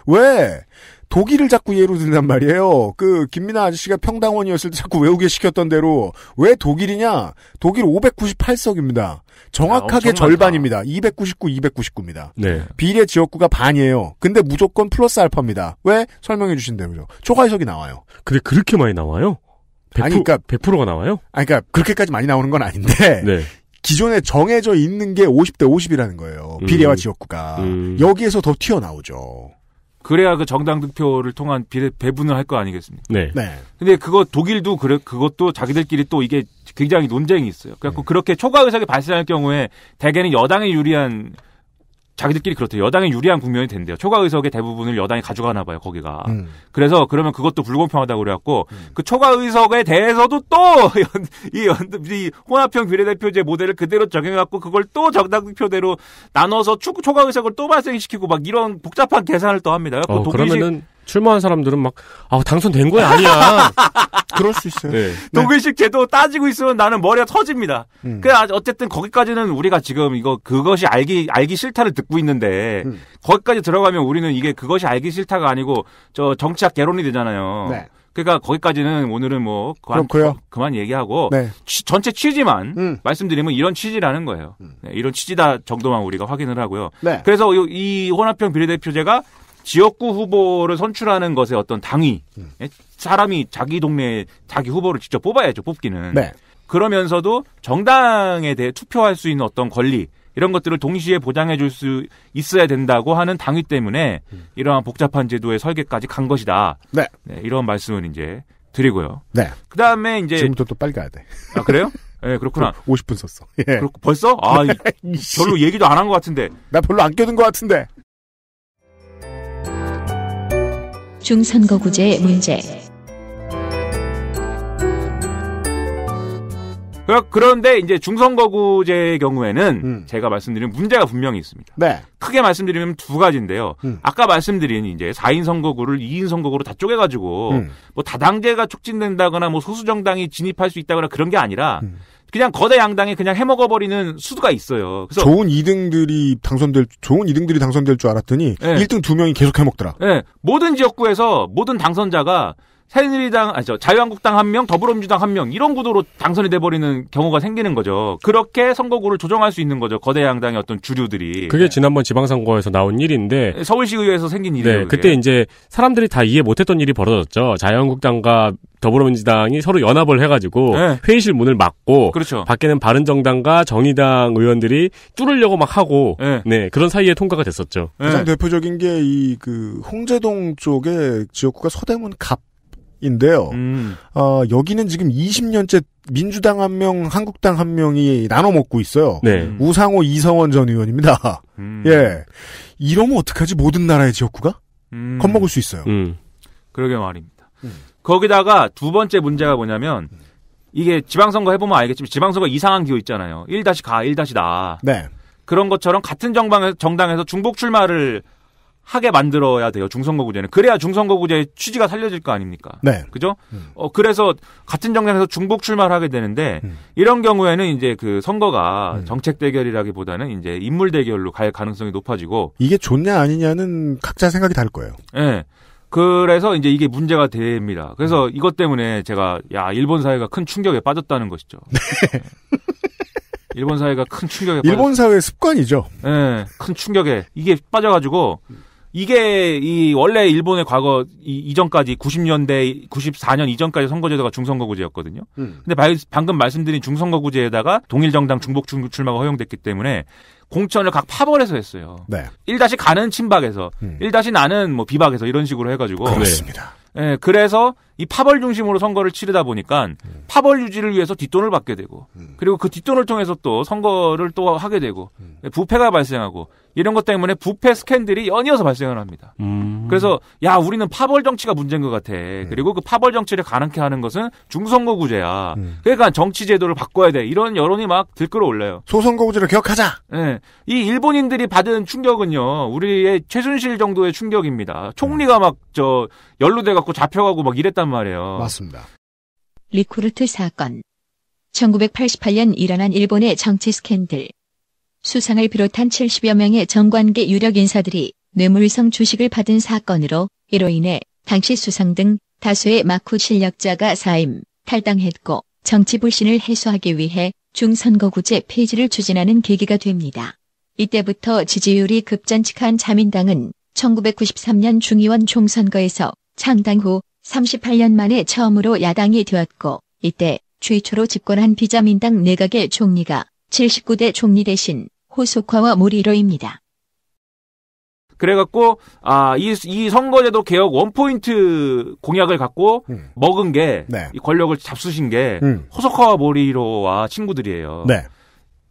왜? 독일을 자꾸 예로 든단 말이에요. 그 김민아 아저씨가 평당원이었을 때 자꾸 외우게 시켰던 대로 왜 독일이냐? 독일 598석입니다. 정확하게 아, 절반입니다. 299, 299입니다. 네. 비례 지역구가 반이에요. 근데 무조건 플러스 알파입니다. 왜? 설명해 주신 대로죠. 초과해석이 나와요. 근데 그렇게 많이 나와요? 100%, 아니, 그러니까 100%가 나와요? 아니, 그러니까 그렇게까지 많이 나오는 건 아닌데 네. 기존에 정해져 있는 게 50대 50이라는 거예요. 음. 비례와 음. 지역구가 음. 여기에서 더
튀어나오죠. 그래야 그 정당 득표를 통한 비례 배분을 할 거 아니겠습니까? 네. 네. 근데 그거 독일도 그래 그것도 자기들끼리 또 이게 굉장히 논쟁이 있어요. 그래서 네. 그렇게 초과 의석이 발생할 경우에 대개는 여당에 유리한 자기들끼리 그렇대요. 여당에 유리한 국면이 된대요. 초과 의석의 대부분을 여당이 가져가나 봐요, 거기가. 음. 그래서 그러면 그것도 불공평하다고 그래갖고 음. 그 초과 의석에 대해서도 또이 연, 이 혼합형 비례대표제 모델을 그대로 적용해갖고 그걸 또 정당표대로 나눠서 추, 초과 의석을 또 발생시키고 막 이런 복잡한 계산을 또 합니다. 어, 독일식, 그러면은
출마한 사람들은 막, 아, 당선된 거야, 아니야.
그럴 수 있어요. 네. 독일식 네. 제도 따지고 있으면 나는 머리가 터집니다. 음. 그래, 어쨌든 거기까지는 우리가 지금 이거, 그것이 알기, 알기 싫다를 듣고 있는데, 음. 거기까지 들어가면 우리는 이게 그것이 알기 싫다가 아니고, 저 정치학 개론이 되잖아요. 네. 그러니까 거기까지는 오늘은 뭐 그만, 그, 그만 얘기하고 네. 취, 전체 취지만 음. 말씀드리면 이런 취지라는 거예요. 음. 네, 이런 취지다 정도만 우리가 확인을 하고요. 네. 그래서 이, 이 혼합형 비례대표제가 지역구 후보를 선출하는 것에 어떤 당위 음. 사람이 자기 동네에 자기 후보를 직접 뽑아야죠 뽑기는 네. 그러면서도 정당에 대해 투표할 수 있는 어떤 권리 이런 것들을 동시에 보장해 줄 수 있어야 된다고 하는 당위 때문에 음. 이러한 복잡한 제도의 설계까지 간 것이다. 네. 네 이런 말씀을 이제 드리고요. 네. 그 다음에 이제. 지금부터 또 빨리 가야 돼. 아, 그래요? 예, 네, 그렇구나. 50분 썼어. 예. 그렇고 벌써? 아, 별로 얘기도 안 한 것 같은데. 나 별로 안 껴든 것 같은데.
중선거구제 문제.
어, 그런데 이제 중선거구제의 경우에는 음. 제가 말씀드린 문제가 분명히 있습니다. 네. 크게 말씀드리면 두 가지인데요. 음. 아까 말씀드린 이제 4인 선거구를 2인 선거구로 다 쪼개가지고 음. 뭐 다당제가 촉진된다거나 뭐 소수정당이 진입할 수 있다거나 그런 게 아니라 음. 그냥 거대 양당이 그냥 해먹어버리는 수가 도 있어요. 그래서 좋은
2등들이 당선될 좋은 2등들이 당선될 줄 알았더니 네. 예. 1등 두 명이 계속 해먹더라.
네. 모든 지역구에서 모든 당선자가 새누리당 아니죠 자유한국당 한 명, 더불어민주당 한 명 이런 구도로 당선이 돼버리는 경우가 생기는 거죠. 그렇게 선거구를 조정할 수 있는 거죠. 거대 양당의 어떤 주류들이. 그게
네. 지난번 지방선거에서 나온 일인데
서울시의회에서 생긴 일이에요. 네, 그때
이제 사람들이 다 이해 못했던 일이 벌어졌죠. 자유한국당과 더불어민주당이 서로 연합을 해가지고 네. 회의실 문을 막고 그렇죠. 밖에는 바른정당과 정의당 의원들이 뚫으려고 막 하고 네, 네 그런 사이에 통과가 됐었죠. 가장
네. 대표적인 게 이 그 홍제동 쪽에 지역구가 서대문 갑 인데요. 음. 어, 여기는 지금 20년째 민주당 한 명, 한국당 한 명이 나눠 먹고 있어요. 네. 우상호 이성원 전 의원입니다. 음. 예. 이러면 어떡하지? 모든 나라의 지역구가? 음. 겁먹을 수 있어요. 음.
그러게 말입니다. 음. 거기다가 두 번째 문제가 뭐냐면 이게 지방선거 해보면 알겠지만 지방선거 이상한 기호 있잖아요. 1-가, 1-나. 네. 그런 것처럼 같은 정당에서, 중복 출마를 하게 만들어야 돼요 중선거구제는 그래야 중선거구제의 취지가 살려질 거 아닙니까? 네. 그죠? 음. 어 그래서 같은 정당에서 중복 출마를 하게 되는데 음. 이런 경우에는 이제 그 선거가 음. 정책 대결이라기보다는 이제 인물 대결로 갈 가능성이 높아지고
이게 좋냐 아니냐는 각자 생각이 다를 거예요.
예. 네. 그래서 이제 이게 문제가 됩니다. 그래서 음. 이것 때문에 제가 야 일본 사회가 큰 충격에 빠졌다는 것이죠. 네. 일본 사회가 큰 충격에 일본 빠졌...
사회 의 습관이죠. 예. 네, 큰
충격에 이게 빠져가지고. 음. 이게 이 원래 일본의 과거 이, 이 전까지 90년대 94년 이전까지 선거제도가 중선거구제였거든요. 음. 근데 바, 방금 말씀드린 중선거구제에다가 동일 정당 중복 출마가 허용됐기 때문에 공천을 각 파벌에서 했어요. 네. 1- 가는 친박에서, 음. 1- 나는 뭐 비박에서 이런 식으로 해가지고. 그렇습니다. 예, 그래서 이 파벌 중심으로 선거를 치르다 보니까 음. 파벌 유지를 위해서 뒷돈을 받게 되고 음. 그리고 그 뒷돈을 통해서 또 선거를 또 하게 되고 음. 예, 부패가 발생하고 이런 것 때문에 부패 스캔들이 연이어서 발생을 합니다. 음. 그래서 야 우리는 파벌 정치가 문제인 것 같아. 음. 그리고 그 파벌 정치를 가능케 하는 것은 중선거구제야. 음. 그러니까 정치 제도를 바꿔야 돼. 이런 여론이 막 들끓어 올라요. 소선거구제를 개혁하자. 예, 이 일본인들이 받은 충격은요 우리의 최순실 정도의 충격입니다. 총리가 막저 연루돼 갖고 잡혀가고 막 이랬단 말이에요. 맞습니다.
리쿠르트 사건. 1988년 일어난 일본의 정치 스캔들. 수상을 비롯한 70여 명의 정관계 유력 인사들이 뇌물성 주식을 받은 사건으로 이로 인해 당시 수상 등 다수의 마쿠 실력자가 사임, 탈당했고 정치 불신을 해소하기 위해 중선거구제 폐지를 추진하는 계기가 됩니다. 이때부터 지지율이 급전직한 자민당은 1993년 중의원 총선거에서 창당 후 38년 만에 처음으로 야당이 되었고 이때 최초로 집권한 비자민당 내각의 총리가 79대 총리 대신 호속화와 모리로입니다.
그래갖고 아 이 이 선거제도 개혁 원포인트 공약을 갖고 음. 먹은 게 네. 이 권력을 잡수신 게 음. 호석화와 모리로와 친구들이에요. 네.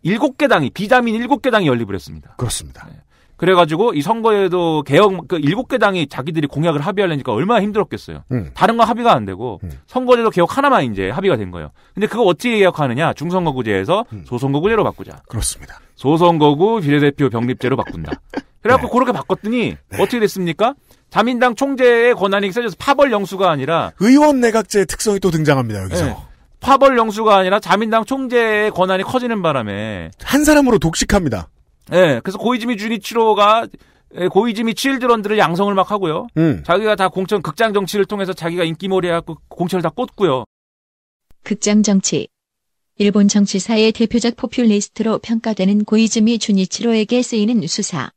일곱 개 당이 비자민 일곱 개 당이 연립을 했습니다. 그렇습니다. 네. 그래가지고 이 선거에도 개혁 그 일곱 개 당이 자기들이 공약을 합의하려니까 얼마나 힘들었겠어요. 음. 다른 건 합의가 안 되고 음. 선거제도 개혁 하나만 이제 합의가 된 거예요. 근데 그거 어떻게 개혁하느냐? 중선거구제에서 음. 소선거구제로 바꾸자. 그렇습니다. 소선거구 비례대표 병립제로 바꾼다. 네. 그래갖고 네. 그렇게 바꿨더니 네. 어떻게 됐습니까? 자민당 총재의 권한이 세져서 파벌 영수가 아니라 의원 내각제의 특성이
또 등장합니다 여기서. 네.
파벌 영수가 아니라 자민당 총재의 권한이 커지는 바람에
한 사람으로 독식합니다.
예, 그래서 고이즈미 주니치로가 예, 고이즈미 칠드런들을 양성을 막 하고요. 음. 자기가 다 공천 극장 정치를 통해서 자기가 인기몰이 하고 공천을 다 꽂고요.
극장 정치. 일본 정치사의 대표적 포퓰리스트로 평가되는 고이즈미 주니치로에게 쓰이는 수사.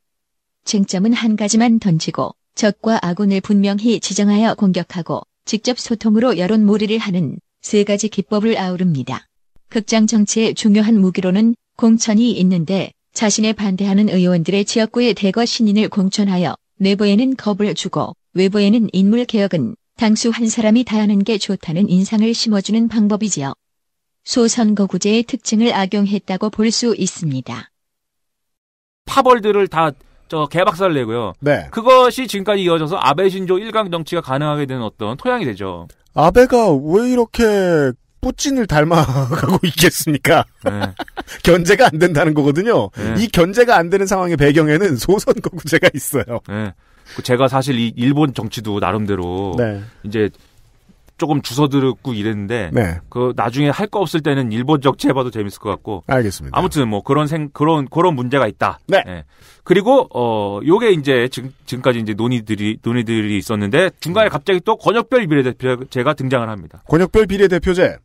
쟁점은 한 가지만 던지고 적과 아군을 분명히 지정하여 공격하고 직접 소통으로 여론 몰이를 하는 세 가지 기법을 아우릅니다. 극장 정치의 중요한 무기로는 공천이 있는데 자신에 반대하는 의원들의 지역구의 대거 신인을 공천하여 내부에는 겁을 주고 외부에는 인물 개혁은 당수 한 사람이 다 하는 게 좋다는 인상을 심어주는 방법이지요. 소선거구제의 특징을 악용했다고 볼 수 있습니다.
파벌들을 다 저 개박살 내고요. 네. 그것이 지금까지 이어져서 아베 신조 일강 정치가 가능하게 되는 어떤 토양이 되죠.
아베가 왜 이렇게 꾸찐을 닮아가고 있겠습니까? 네. 견제가 안 된다는 거거든요. 네. 이 견제가 안 되는 상황의 배경에는 소선거구제가 있어요.
네. 그 제가 사실 이 일본 정치도 나름대로 네. 이제 조금 주워들고 었 이랬는데 네. 그 나중에 할 거 없을 때는 일본 정치 해봐도 재밌을 것 같고 알겠습니다. 아무튼 뭐 그런 생 그런 그런 문제가 있다. 네. 네. 그리고 어 요게 이제 지금 지금까지 이제 논의들이 논의들이 있었는데 중간에 음. 갑자기 또 권역별 비례대표제가 등장을 합니다.
권역별 비례대표제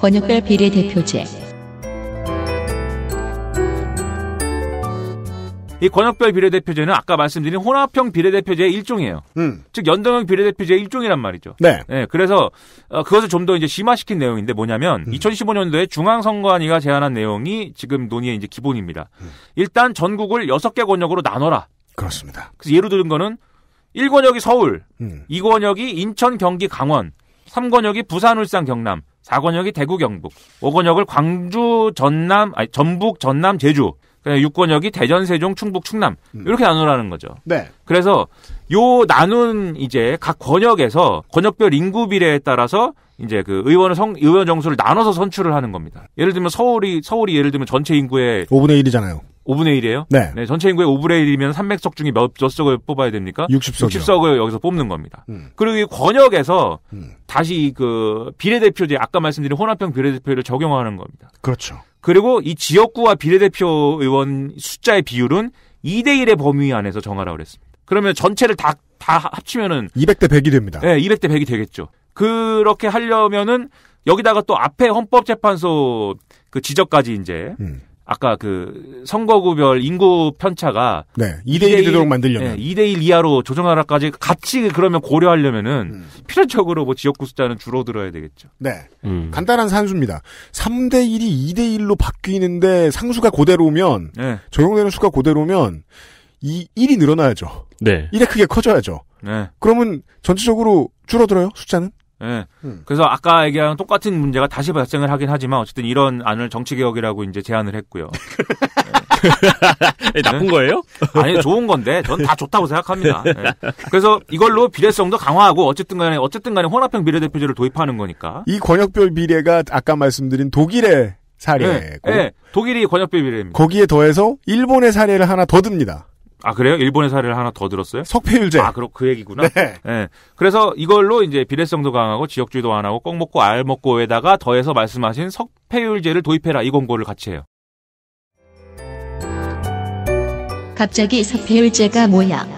권역별
비례대표제
이 권역별 비례대표제는 아까 말씀드린 혼합형 비례대표제의 일종이에요. 음. 즉 연동형 비례대표제의 일종이란 말이죠. 네. 네 그래서 어, 그것을 좀 더 이제 심화시킨 내용인데 뭐냐면 음. 2015년도에 중앙선관위가 제안한 내용이 지금 논의의 이제 기본입니다. 음. 일단 전국을 6개 권역으로 나눠라. 그렇습니다. 그래서 예로 들은 거는 1권역이 서울, 음. 2권역이 인천, 경기, 강원, 3권역이 부산, 울산, 경남, 4권역이 대구 경북, 5권역을 광주 전남 아니 전북 전남 제주, 그냥 6권역이 대전 세종 충북 충남 음. 이렇게 나누라는 거죠. 네. 그래서 요 나눈 이제 각 권역에서 권역별 인구 비례에 따라서 이제 그 의원의 성 의원 정수를 나눠서 선출을 하는 겁니다. 예를 들면 서울이 서울이 예를 들면 전체 인구의 5분의 1이잖아요. 5분의 1이에요? 네. 네. 전체 인구의 5분의 1이면 300석 중에 몇, 몇 석을 뽑아야 됩니까? 6 0석 60석을 여기서 뽑는 겁니다. 음. 그리고 이 권역에서 음. 다시 그 비례대표제, 아까 말씀드린 혼합형 비례대표를 적용하는 겁니다. 그렇죠. 그리고 이 지역구와 비례대표 의원 숫자의 비율은 2대1의 범위 안에서 정하라고 그랬습니다. 그러면 전체를 다, 다 합치면은. 200대 100이 됩니다. 네, 200대 100이 되겠죠. 그렇게 하려면은 여기다가 또 앞에 헌법재판소 그 지적까지 이제 음. 아까 그 선거구별 인구 편차가 네, 2대 1이 되도록 만들려면 네, 2대 1 이하로 조정하라까지 같이 그러면 고려하려면은 음. 필연적으로 뭐 지역구 숫자는 줄어들어야 되겠죠. 네. 음. 간단한 산수입니다.
3대 1이 2대 1로 바뀌는데 상수가 고대로면 네. 적용되는 수가 고대로면 이 1이 늘어나야죠. 네. 1에 크게 커져야죠. 네. 그러면 전체적으로 줄어들어요, 숫자는?
예. 음. 그래서 아까 얘기한 똑같은 문제가 다시 발생을 하긴 하지만 어쨌든 이런 안을 정치개혁이라고 이제 제안을 했고요. 네. 나쁜 네. 거예요? 아니 좋은 건데 전 다 좋다고 생각합니다. 네. 그래서 이걸로 비례성도 강화하고 어쨌든 간에 어쨌든 간에 혼합형 비례대표제를 도입하는 거니까.
이 권역별 비례가 아까 말씀드린 독일의 사례고 네. 네.
독일이 권역별 비례입니다.
거기에 더해서 일본의 사례를 하나 더 듭니다.
아 그래요? 일본의 사례를 하나 더 들었어요? 석패율제. 아 그럼 그 얘기구나. 네. 네. 그래서 이걸로 이제 비례성도 강하고 지역주의도 안 하고 꼭 먹고 알 먹고에다가 더해서 말씀하신 석패율제를 도입해라 이 공고를 같이 해요.
갑자기 석패율제가 뭐야?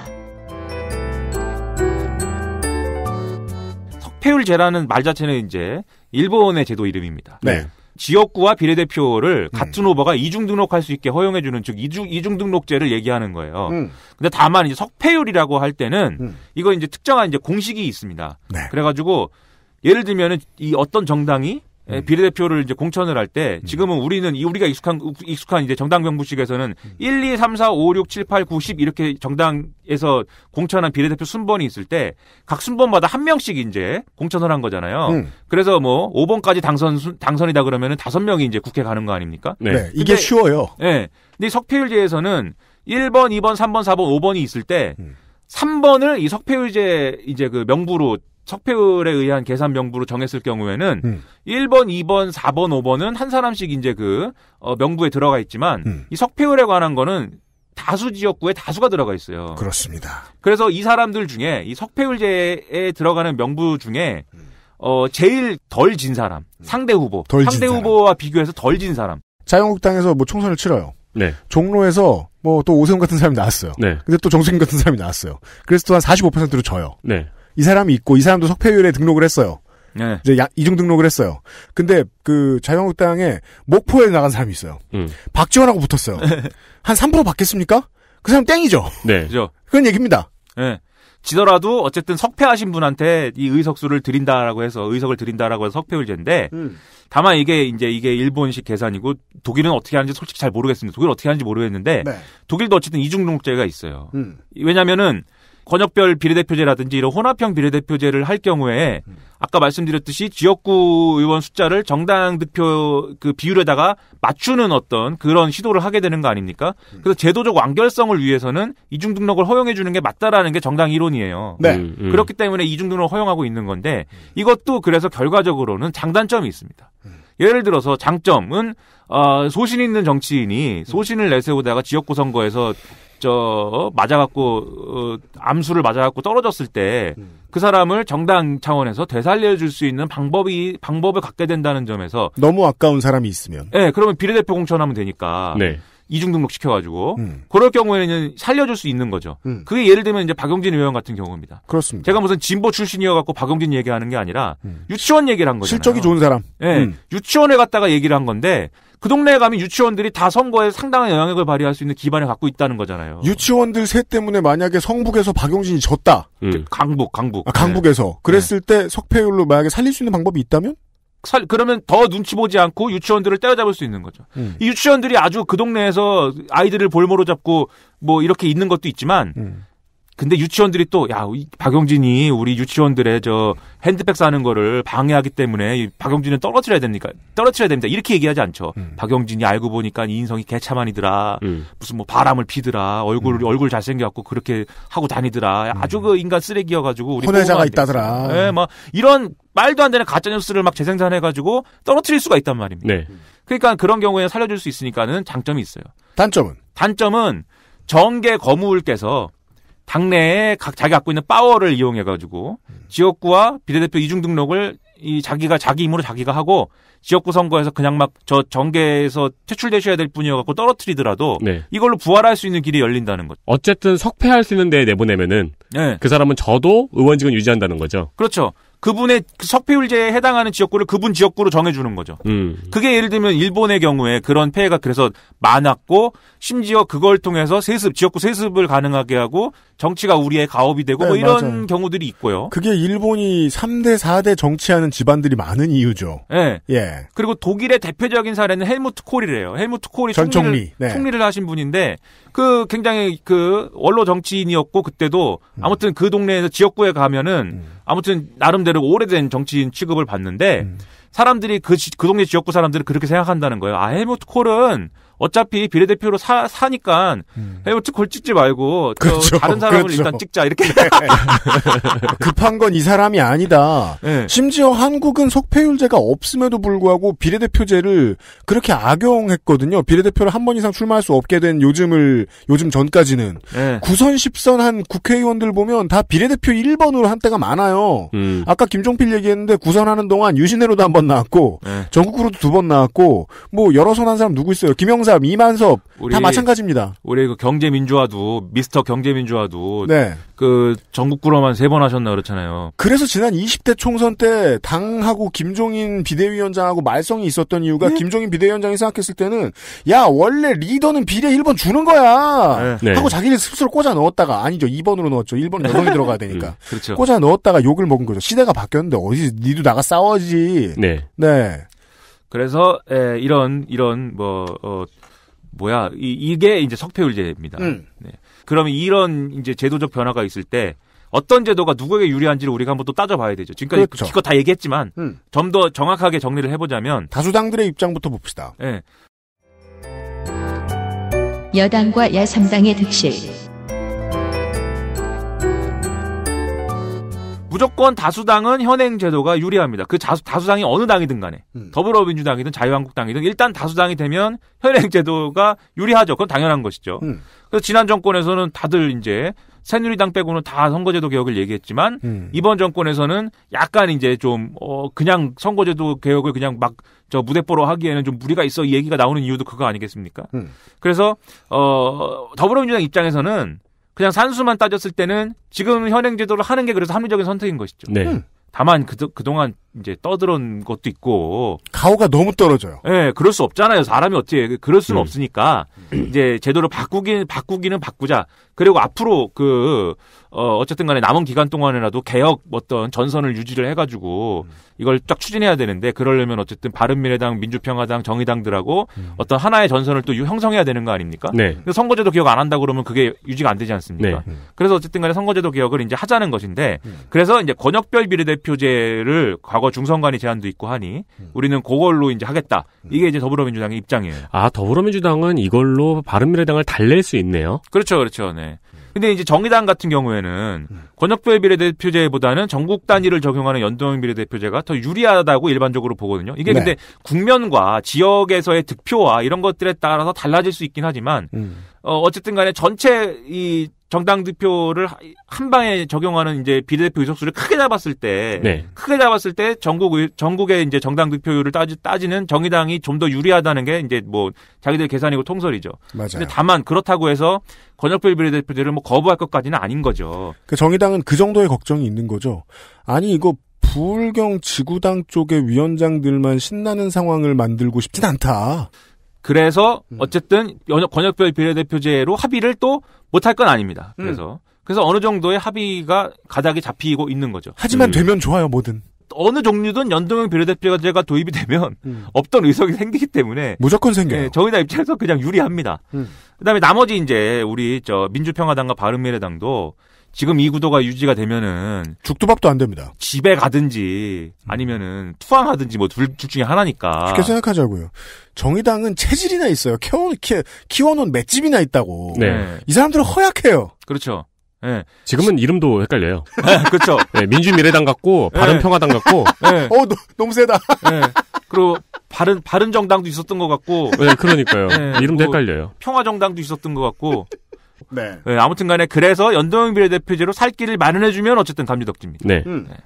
석패율제라는 말 자체는 이제 일본의 제도 이름입니다. 네. 지역구와 비례대표를 같은 음. 후보가 이중 등록할 수 있게 허용해 주는 즉 이중 이중 등록제를 얘기하는 거예요. 음. 근데 다만 이제 석패율이라고 할 때는 음. 이건 이제 특정한 이제 공식이 있습니다. 네. 그래 가지고 예를 들면은 이 어떤 정당이 예, 음. 비례대표를 이제 공천을 할때 음. 지금은 우리는 우리가 익숙한 익숙한 이제 정당 명부식에서는 1, 2, 3, 4, 5, 6, 7, 8, 9, 10 이렇게 정당에서 공천한 비례대표 순번이 있을 때 각 순번마다 한 명씩 이제 공천을 한 거잖아요. 음. 그래서 뭐 5번까지 당선 당선이다 그러면은 다섯 명이 이제 국회 가는 거 아닙니까? 네. 네 이게 쉬워요. 네. 근데 석패율제에서는 1번, 2번, 3번, 4번, 5번이 있을 때 음. 3번을 이 석패율제 이제 그 명부로 석패을에 의한 계산 명부로 정했을 경우에는 음. 1번, 2번, 4번, 5번은 한 사람씩 이제 그 어, 명부에 들어가 있지만 음. 이 석패을에 관한 거는 다수 지역구에 다수가 들어가 있어요. 그렇습니다. 그래서 이 사람들 중에 이 석패을제에 들어가는 명부 중에 어 제일 덜 진 사람, 음. 상대 후보, 덜 상대 진 후보와 사람. 비교해서 덜 진 사람.
자유한국당에서 뭐 총선을 치러요. 네. 종로에서 뭐 또 오세훈 같은 사람이 나왔어요. 네. 근데 또 정수인 같은 사람이 나왔어요. 그래서 또 한 45%로 져요. 네. 이 사람이 있고 이 사람도 석패율에 등록을 했어요. 네. 이제 야, 이중 등록을 했어요. 근데 그 자유한국당에 목포에 나간 사람이 있어요. 음. 박지원하고 붙었어요. 한 3% 받겠습니까? 그 사람 땡이죠.
네. 그죠. 그런 얘기입니다. 네. 지더라도 어쨌든 석패하신 분한테 이 의석수를 드린다라고 해서 의석을 드린다라고 해서 석패율제인데 음. 다만 이게 이제 이게 일본식 계산이고 독일은 어떻게 하는지 솔직히 잘 모르겠습니다. 독일 어떻게 하는지 모르겠는데 네. 독일도 어쨌든 이중 등록제가 있어요. 음. 왜냐면은 하 권역별 비례대표제라든지 이런 혼합형 비례대표제를 할 경우에 아까 말씀드렸듯이 지역구 의원 숫자를 정당 득표 그 비율에다가 맞추는 어떤 그런 시도를 하게 되는 거 아닙니까? 그래서 제도적 완결성을 위해서는 이중 등록을 허용해 주는 게 맞다라는 게 정당 이론이에요.
네. 음, 음. 그렇기
때문에 이중 등록을 허용하고 있는 건데 이것도 그래서 결과적으로는 장단점이 있습니다. 예를 들어서 장점은 어, 소신 있는 정치인이 소신을 내세우다가 지역구 선거에서 저 맞아갖고 어, 암수를 맞아갖고 떨어졌을 때그 음. 사람을 정당 차원에서 되살려줄 수 있는 방법이 방법을 갖게 된다는 점에서
너무 아까운 사람이 있으면
네 그러면 비례대표 공천하면 되니까 네. 이중 등록 시켜가지고 음. 그럴 경우에는 살려줄 수 있는 거죠. 음. 그게 예를 들면 이제 박용진 의원 같은 경우입니다. 그렇습니다. 제가 무슨 진보 출신이어갖고 박용진 얘기하는 게 아니라 음. 유치원 얘기를 한 거죠. 실적이
좋은 사람. 네,
유치원에 갔다가 얘기를 한 건데 그 동네에 가면 유치원들이 다 선거에 상당한 영향력을 발휘할 수 있는 기반을 갖고 있다는 거잖아요.
유치원들 셋 때문에 만약에 성북에서 박용진이 졌다. 음. 그 강북, 강북. 아, 강북에서. 네. 그랬을 네. 때 석패율로 만약에 살릴 수 있는 방법이 있다면?
살, 그러면 더 눈치 보지 않고 유치원들을 때려잡을 수 있는 거죠. 음. 이 유치원들이 아주 그 동네에서 아이들을 볼모로 잡고 뭐 이렇게 있는 것도 있지만 음. 근데 유치원들이 또, 야, 박용진이 우리 유치원들의 저 핸드백 사는 거를 방해하기 때문에 박용진은 떨어뜨려야 됩니까? 떨어뜨려야 됩니다. 이렇게 얘기하지 않죠. 음. 박용진이 알고 보니까 인성이 개차만이더라. 음. 무슨 뭐 바람을 피더라. 얼굴, 음. 얼굴 잘생겨갖고 그렇게 하고 다니더라. 음. 아주 그 인간 쓰레기여가지고. 우리 혼외자가 있다더라. 예, 네, 막 뭐 이런 말도 안 되는 가짜뉴스를 막 재생산해가지고 떨어뜨릴 수가 있단 말입니다. 네. 그러니까 그런 경우에 살려줄 수 있으니까는 장점이 있어요. 단점은? 단점은 정계 거물께서 당내에 각 자기 갖고 있는 파워를 이용해 가지고 음. 지역구와 비례대표 이중 등록을 이 자기가 자기 임으로 자기가 하고 지역구 선거에서 그냥 막 저 정계에서 퇴출되셔야 될 분이어 갖고 떨어뜨리더라도 네. 이걸로 부활할 수 있는 길이 열린다는 거죠.
어쨌든 석패할 수 있는 데 내보내면은 네. 그 사람은 저도 의원직은 유지한다는
거죠. 그렇죠. 그분의 석패율제에 해당하는 지역구를 그분 지역구로 정해주는 거죠. 음. 그게 예를 들면 일본의 경우에 그런 폐해가 그래서 많았고 심지어 그걸 통해서 세습 지역구 세습을 가능하게 하고 정치가 우리의 가업이 되고 뭐 네, 뭐 이런 맞아요. 경우들이 있고요. 그게
일본이 3대 4대 정치하는 집안들이 많은 이유죠. 네. 예.
그리고 독일의 대표적인 사례는 헬무트 콜이래요. 헬무트 콜이 총리를, 총리. 네. 총리를 하신 분인데 그 굉장히 그 원로 정치인이었고 그때도 음. 아무튼 그 동네에서 지역구에 가면은 음. 아무튼 나름대로 오래된 정치인 취급을 받는데 음. 사람들이 그, 지, 그 동네 지역구 사람들은 그렇게 생각한다는 거예요. 아, 헬무트 콜은 어차피 비례대표로 사, 사니까 음. 해외 찍지 말고 그렇죠. 다른 사람을 그렇죠. 일단 찍자 이렇게 네. 급한 건 이
사람이 아니다. 네. 심지어 한국은 속폐율제가 없음에도 불구하고 비례대표제를 그렇게 악용했거든요. 비례대표를 한 번 이상 출마할 수 없게 된 요즘을 요즘 전까지는 네. 9선 1선한 국회의원들 보면 다 비례대표 1번으로 한 때가 많아요. 음. 아까 김종필 얘기했는데 구선 하는 동안 유신해로도 한 번 나왔고 네. 전국으로도 두 번 나왔고 뭐 여러 선 한 사람 누구 있어요? 김영사 김영삼, 이만섭 우리, 다 마찬가지입니다.
우리 그 경제민주화도 미스터 경제민주화도 네. 그 전국구로만 세 번 하셨나 그렇잖아요.
그래서 지난 20대 총선 때 당하고 김종인 비대위원장하고 말썽이 있었던 이유가 네. 김종인 비대위원장이 생각했을 때는 야 원래 리더는 비례 1번 주는 거야 네. 네. 하고 자기를 스스로 꽂아 넣었다가 아니죠 2번으로 넣었죠 1번 여성이 들어가야 되니까 음, 그렇죠. 꽂아 넣었다가 욕을 먹은 거죠. 시대가 바뀌었는데 어디 니도 나가 싸워지. 네. 네.
그래서 에, 예, 이런 이런 뭐 어, 뭐야 이, 게 이제 석패율제입니다. 음. 네. 그러면 이런 이제 제도적 변화가 있을 때 어떤 제도가 누구에게 유리한지를 우리가 한번 또 따져봐야 되죠. 지금까지 그렇죠. 기껏 다 얘기했지만 음. 좀더 정확하게 정리를 해보자면 다수당들의
입장부터 봅시다.
네.
여당과 야삼당의
득실. 무조건 다수당은 현행 제도가 유리합니다. 그 자수, 다수당이 어느 당이든 간에 음. 더불어민주당이든 자유한국당이든 일단 다수당이 되면 현행 제도가 유리하죠. 그건 당연한 것이죠. 음. 그래서 지난 정권에서는 다들 이제 새누리당 빼고는 다 선거제도 개혁을 얘기했지만 음. 이번 정권에서는 약간 이제 좀어 그냥 선거제도 개혁을 그냥 막 저무대포로 하기에는 좀 무리가 있어 이 얘기가 나오는 이유도 그거 아니겠습니까? 음. 그래서 어 더불어민주당 입장에서는 그냥 산수만 따졌을 때는 지금 현행 제도를 하는 게 그래서 합리적인 선택인 것이죠. 네. 다만 그, 그동안 이제 떠들은 것도 있고
가오가 너무 떨어져요.
예, 네, 그럴 수 없잖아요. 사람이 어떻게 그럴 수는 음. 없으니까 음. 이제 제도를 바꾸긴 바꾸기는 바꾸자. 그리고 앞으로 그 어, 어쨌든간에 남은 기간 동안에라도 개혁 뭐 어떤 전선을 유지를 해가지고 음. 이걸 쫙 추진해야 되는데 그러려면 어쨌든 바른미래당, 민주평화당, 정의당들하고 음. 어떤 하나의 전선을 또 형성해야 되는 거 아닙니까? 네. 선거제도 개혁 안 한다 그러면 그게 유지가 안 되지 않습니까? 네. 음. 그래서 어쨌든간에 선거제도 개혁을 이제 하자는 것인데 그래서 이제 권역별 비례대표제를 과거 과거 중선관위 제안도 있고 하니 음. 우리는 그걸로 이제 하겠다. 음. 이게 이제 더불어민주당의 입장이에요.
아 더불어민주당은 이걸로 바른미래당을 달랠 수 있네요.
그렇죠, 그렇죠. 네. 음. 근데 이제 정의당 같은 경우에는 권역별 비례대표제보다는 전국 단위를 적용하는 연동형 비례대표제가 더 유리하다고 일반적으로 보거든요. 이게 네. 근데 국면과 지역에서의 득표와 이런 것들에 따라서 달라질 수 있긴 하지만 음. 어, 어쨌든 간에 전체 이 정당 득표를 한 방에 적용하는 이제 비례대표 의석수를 크게 잡았을 때 네. 크게 잡았을 때 전국 전국의 이제 정당 득표율을 따지, 따지는 정의당이 좀 더 유리하다는 게 이제 뭐 자기들 계산이고 통설이죠. 맞아요. 근데 다만 그렇다고 해서 권역별 비례대표제를 뭐 거부할 것까지는 아닌 거죠.
그 정의당은 그 정도의 걱정이 있는 거죠. 아니 이거 불경 지구당 쪽의 위원장들만 신나는 상황을 만들고 싶진 않다.
그래서 음. 어쨌든 권역별 비례대표제로 합의를 또 못할 건 아닙니다. 음. 그래서 그래서 어느 정도의 합의가 가닥이 잡히고 있는 거죠. 하지만 음.
되면 좋아요, 뭐든.
어느 종류든 연동형 비례대표제가 도입이 되면 음. 없던 의석이 생기기 때문에 무조건 생겨요. 예, 네, 저희나 입장에서 그냥 유리합니다. 음. 그다음에 나머지 이제 우리 저 민주평화당과 바른미래당도 지금 이 구도가 유지가 되면은 죽도밥도 안 됩니다. 집에 가든지 아니면은 투항하든지 뭐둘 둘 중에 하나니까. 쉽게 생각하자고요.
정의당은 체질이나 있어요. 키워, 키워놓은 맷집이나 있다고. 네. 네. 이 사람들은 허약해요.
그렇죠. 예. 지금은 이름도 헷갈려요. 예, 그렇죠. 예, 민주미래당 같고 예. 바른평화당 같고. 예. 어
너무 세다. 예. 그리고 바른 바른 정당도 있었던 것 같고. 네, 예, 그러니까요. 이름도 헷갈려요. 평화정당도 있었던 것 같고. 네. 네 아무튼간에 그래서 연동형 비례대표제로 살 길을 마련해주면 어쨌든 감지덕지입니다 네. 음. 네.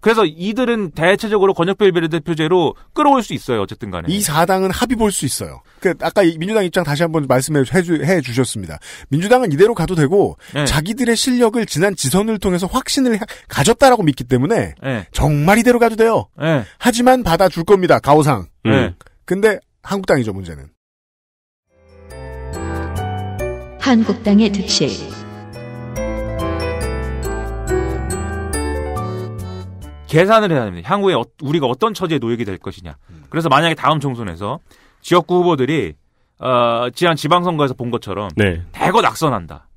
그래서 이들은 대체적으로 권역별 비례대표제로 끌어올 수 있어요. 어쨌든 간에. 이
사당은 합의 볼 수 있어요. 그 아까 민주당 입장 다시 한번 말씀해 주, 해 주셨습니다. 민주당은 이대로 가도 되고 네. 자기들의 실력을 지난 지선을 통해서 확신을 가졌다라고 믿기 때문에 네. 정말 이대로 가도 돼요. 네. 하지만 받아줄 겁니다. 가오상. 음. 근데 한국당이죠 문제는.
한국당의 득실
계산을 해야 됩니다 향후에 어, 우리가 어떤 처지에 놓이게 될 것이냐. 그래서 만약에 다음 총선에서 지역구 후보들이 어, 지난 지방선거에서 본 것처럼 네. 대거 낙선한다.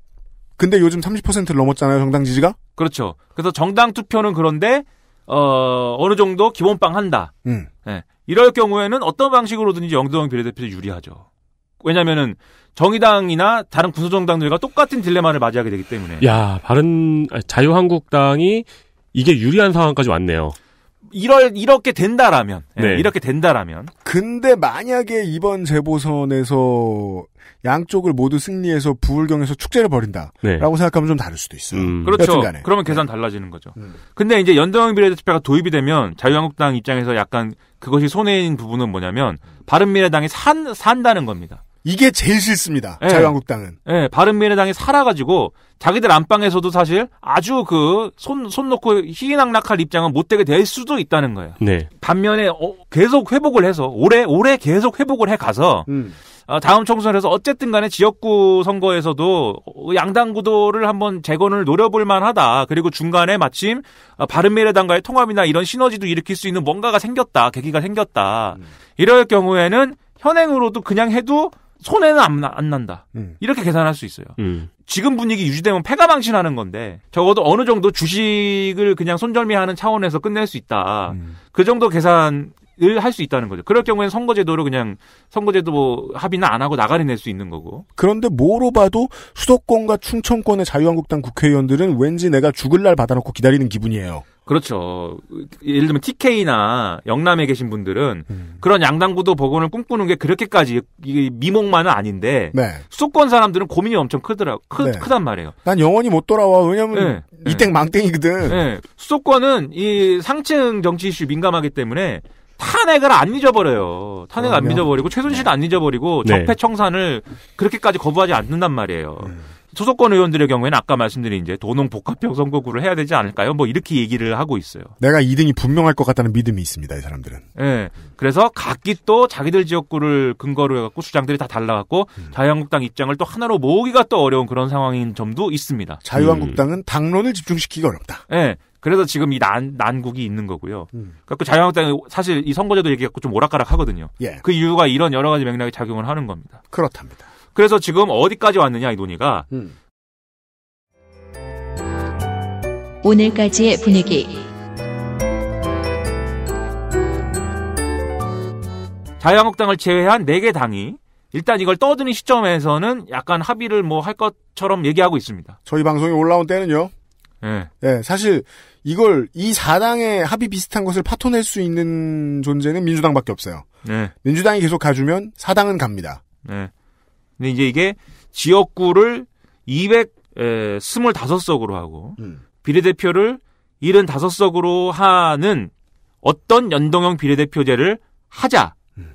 근데 요즘 30%를 넘었잖아요, 정당 지지가? 그렇죠.
그래서 정당 투표는 그런데 어, 어느 정도 기본빵 한다. 음. 네. 이럴 경우에는 어떤 방식으로든지 영도영 비례대표도 유리하죠. 왜냐면은 정의당이나 다른 군소정당들과 똑같은 딜레마를 맞이하게 되기 때문에.
야, 바른 자유한국당이 이게 유리한
상황까지 왔네요. 이럴 이렇게 된다라면 예, 네. 이렇게 된다라면
근데
만약에 이번 재보선에서 양쪽을 모두 승리해서 부울경에서 축제를 벌인다라고 네. 생각하면 좀 다를 수도
있어요. 음. 그렇죠. 여튼간에. 그러면 네. 계산 네. 달라지는 거죠. 음. 근데 이제 연동형 비례대표가 도입이 되면 자유한국당 입장에서 약간 그것이 손해인 부분은 뭐냐면 바른미래당이 산 산다는 겁니다. 이게 제일 싫습니다. 네.
자유한국당은.
네, 바른미래당이 살아가지고 자기들 안방에서도 사실 아주 그 손 손 놓고 희희낙락할 입장은 못되게 될 수도 있다는 거예요. 네. 반면에 어, 계속 회복을 해서 올해 올해 계속 회복을 해 가서 음. 어, 다음 총선에서 어쨌든 간에 지역구 선거에서도 양당 구도를 한번 재건을 노려볼 만하다. 그리고 중간에 마침 어, 바른미래당과의 통합이나 이런 시너지도 일으킬 수 있는 뭔가가 생겼다. 계기가 생겼다. 음. 이럴 경우에는 현행으로도 그냥 해도 손해는 안, 안 난다. 음. 이렇게 계산할 수 있어요. 음. 지금 분위기 유지되면 패가 망신하는 건데 적어도 어느 정도 주식을 그냥 손절미하는 차원에서 끝낼 수 있다. 음. 그 정도 계산을 할 수 있다는 거죠. 그럴 경우에는 선거제도로 그냥 선거제도 뭐 합의는 안 하고 나가려낼수 있는 거고.
그런데 뭐로 봐도 수도권과 충청권의 자유한국당 국회의원들은 왠지 내가 죽을 날 받아놓고 기다리는 기분이에요.
그렇죠. 예를 들면 TK나 영남에 계신 분들은 음. 그런 양당구도 복원을 꿈꾸는 게 그렇게까지 미목만은 아닌데 네. 수도권 사람들은 고민이 엄청 크더라 크, 네. 크단 말이에요. 난
영원히 못 돌아와.
왜냐면 네. 이땡 망땡이거든. 네. 수도권은 이 상층 정치 이슈 민감하기 때문에 탄핵을 안 잊어버려요. 탄핵 네. 안 잊어버리고 최순실 네. 안 잊어버리고 적폐 청산을 그렇게까지 거부하지 않는단 말이에요. 음. 소속권 의원들의 경우에는 아까 말씀드린 이제 도농 복합형 선거구를 해야 되지 않을까요? 뭐 이렇게 얘기를 하고 있어요.
내가 2등이 분명할 것 같다는 믿음이 있습니다.
이 사람들은. 예. 네. 그래서 각기 또 자기들 지역구를 근거로 해갖고 주장들이 다 달라갖고 음. 자유한국당 입장을 또 하나로 모으기가 또 어려운 그런 상황인 점도 있습니다. 자유한국당은 음. 당론을 집중시키기 어렵다. 예. 네. 그래서 지금 이 난, 난국이 있는 거고요. 음. 그러니 자유한국당이 사실 이 선거제도 얘기하고 좀 오락가락 하거든요. 예. 그 이유가 이런 여러 가지 맥락이 작용을 하는 겁니다. 그렇답니다. 그래서 지금 어디까지 왔느냐 이 논의가 음.
오늘까지의 분위기
자유한국당을 제외한 4개 당이 일단 이걸 떠드는 시점에서는 약간 합의를 뭐 할 것처럼 얘기하고 있습니다.
저희 방송에 올라온 때는요. 예. 예, 사실 이걸 이4당의 합의 비슷한 것을 파토낼 수 있는 존재는 민주당밖에 없어요. 예. 민주당이 계속 가주면 4당은 갑니다.
예. 근데 이제 이게 지역구를 225석으로 하고 음. 비례대표를 75석으로 하는 어떤 연동형 비례대표제를 하자예요. 음.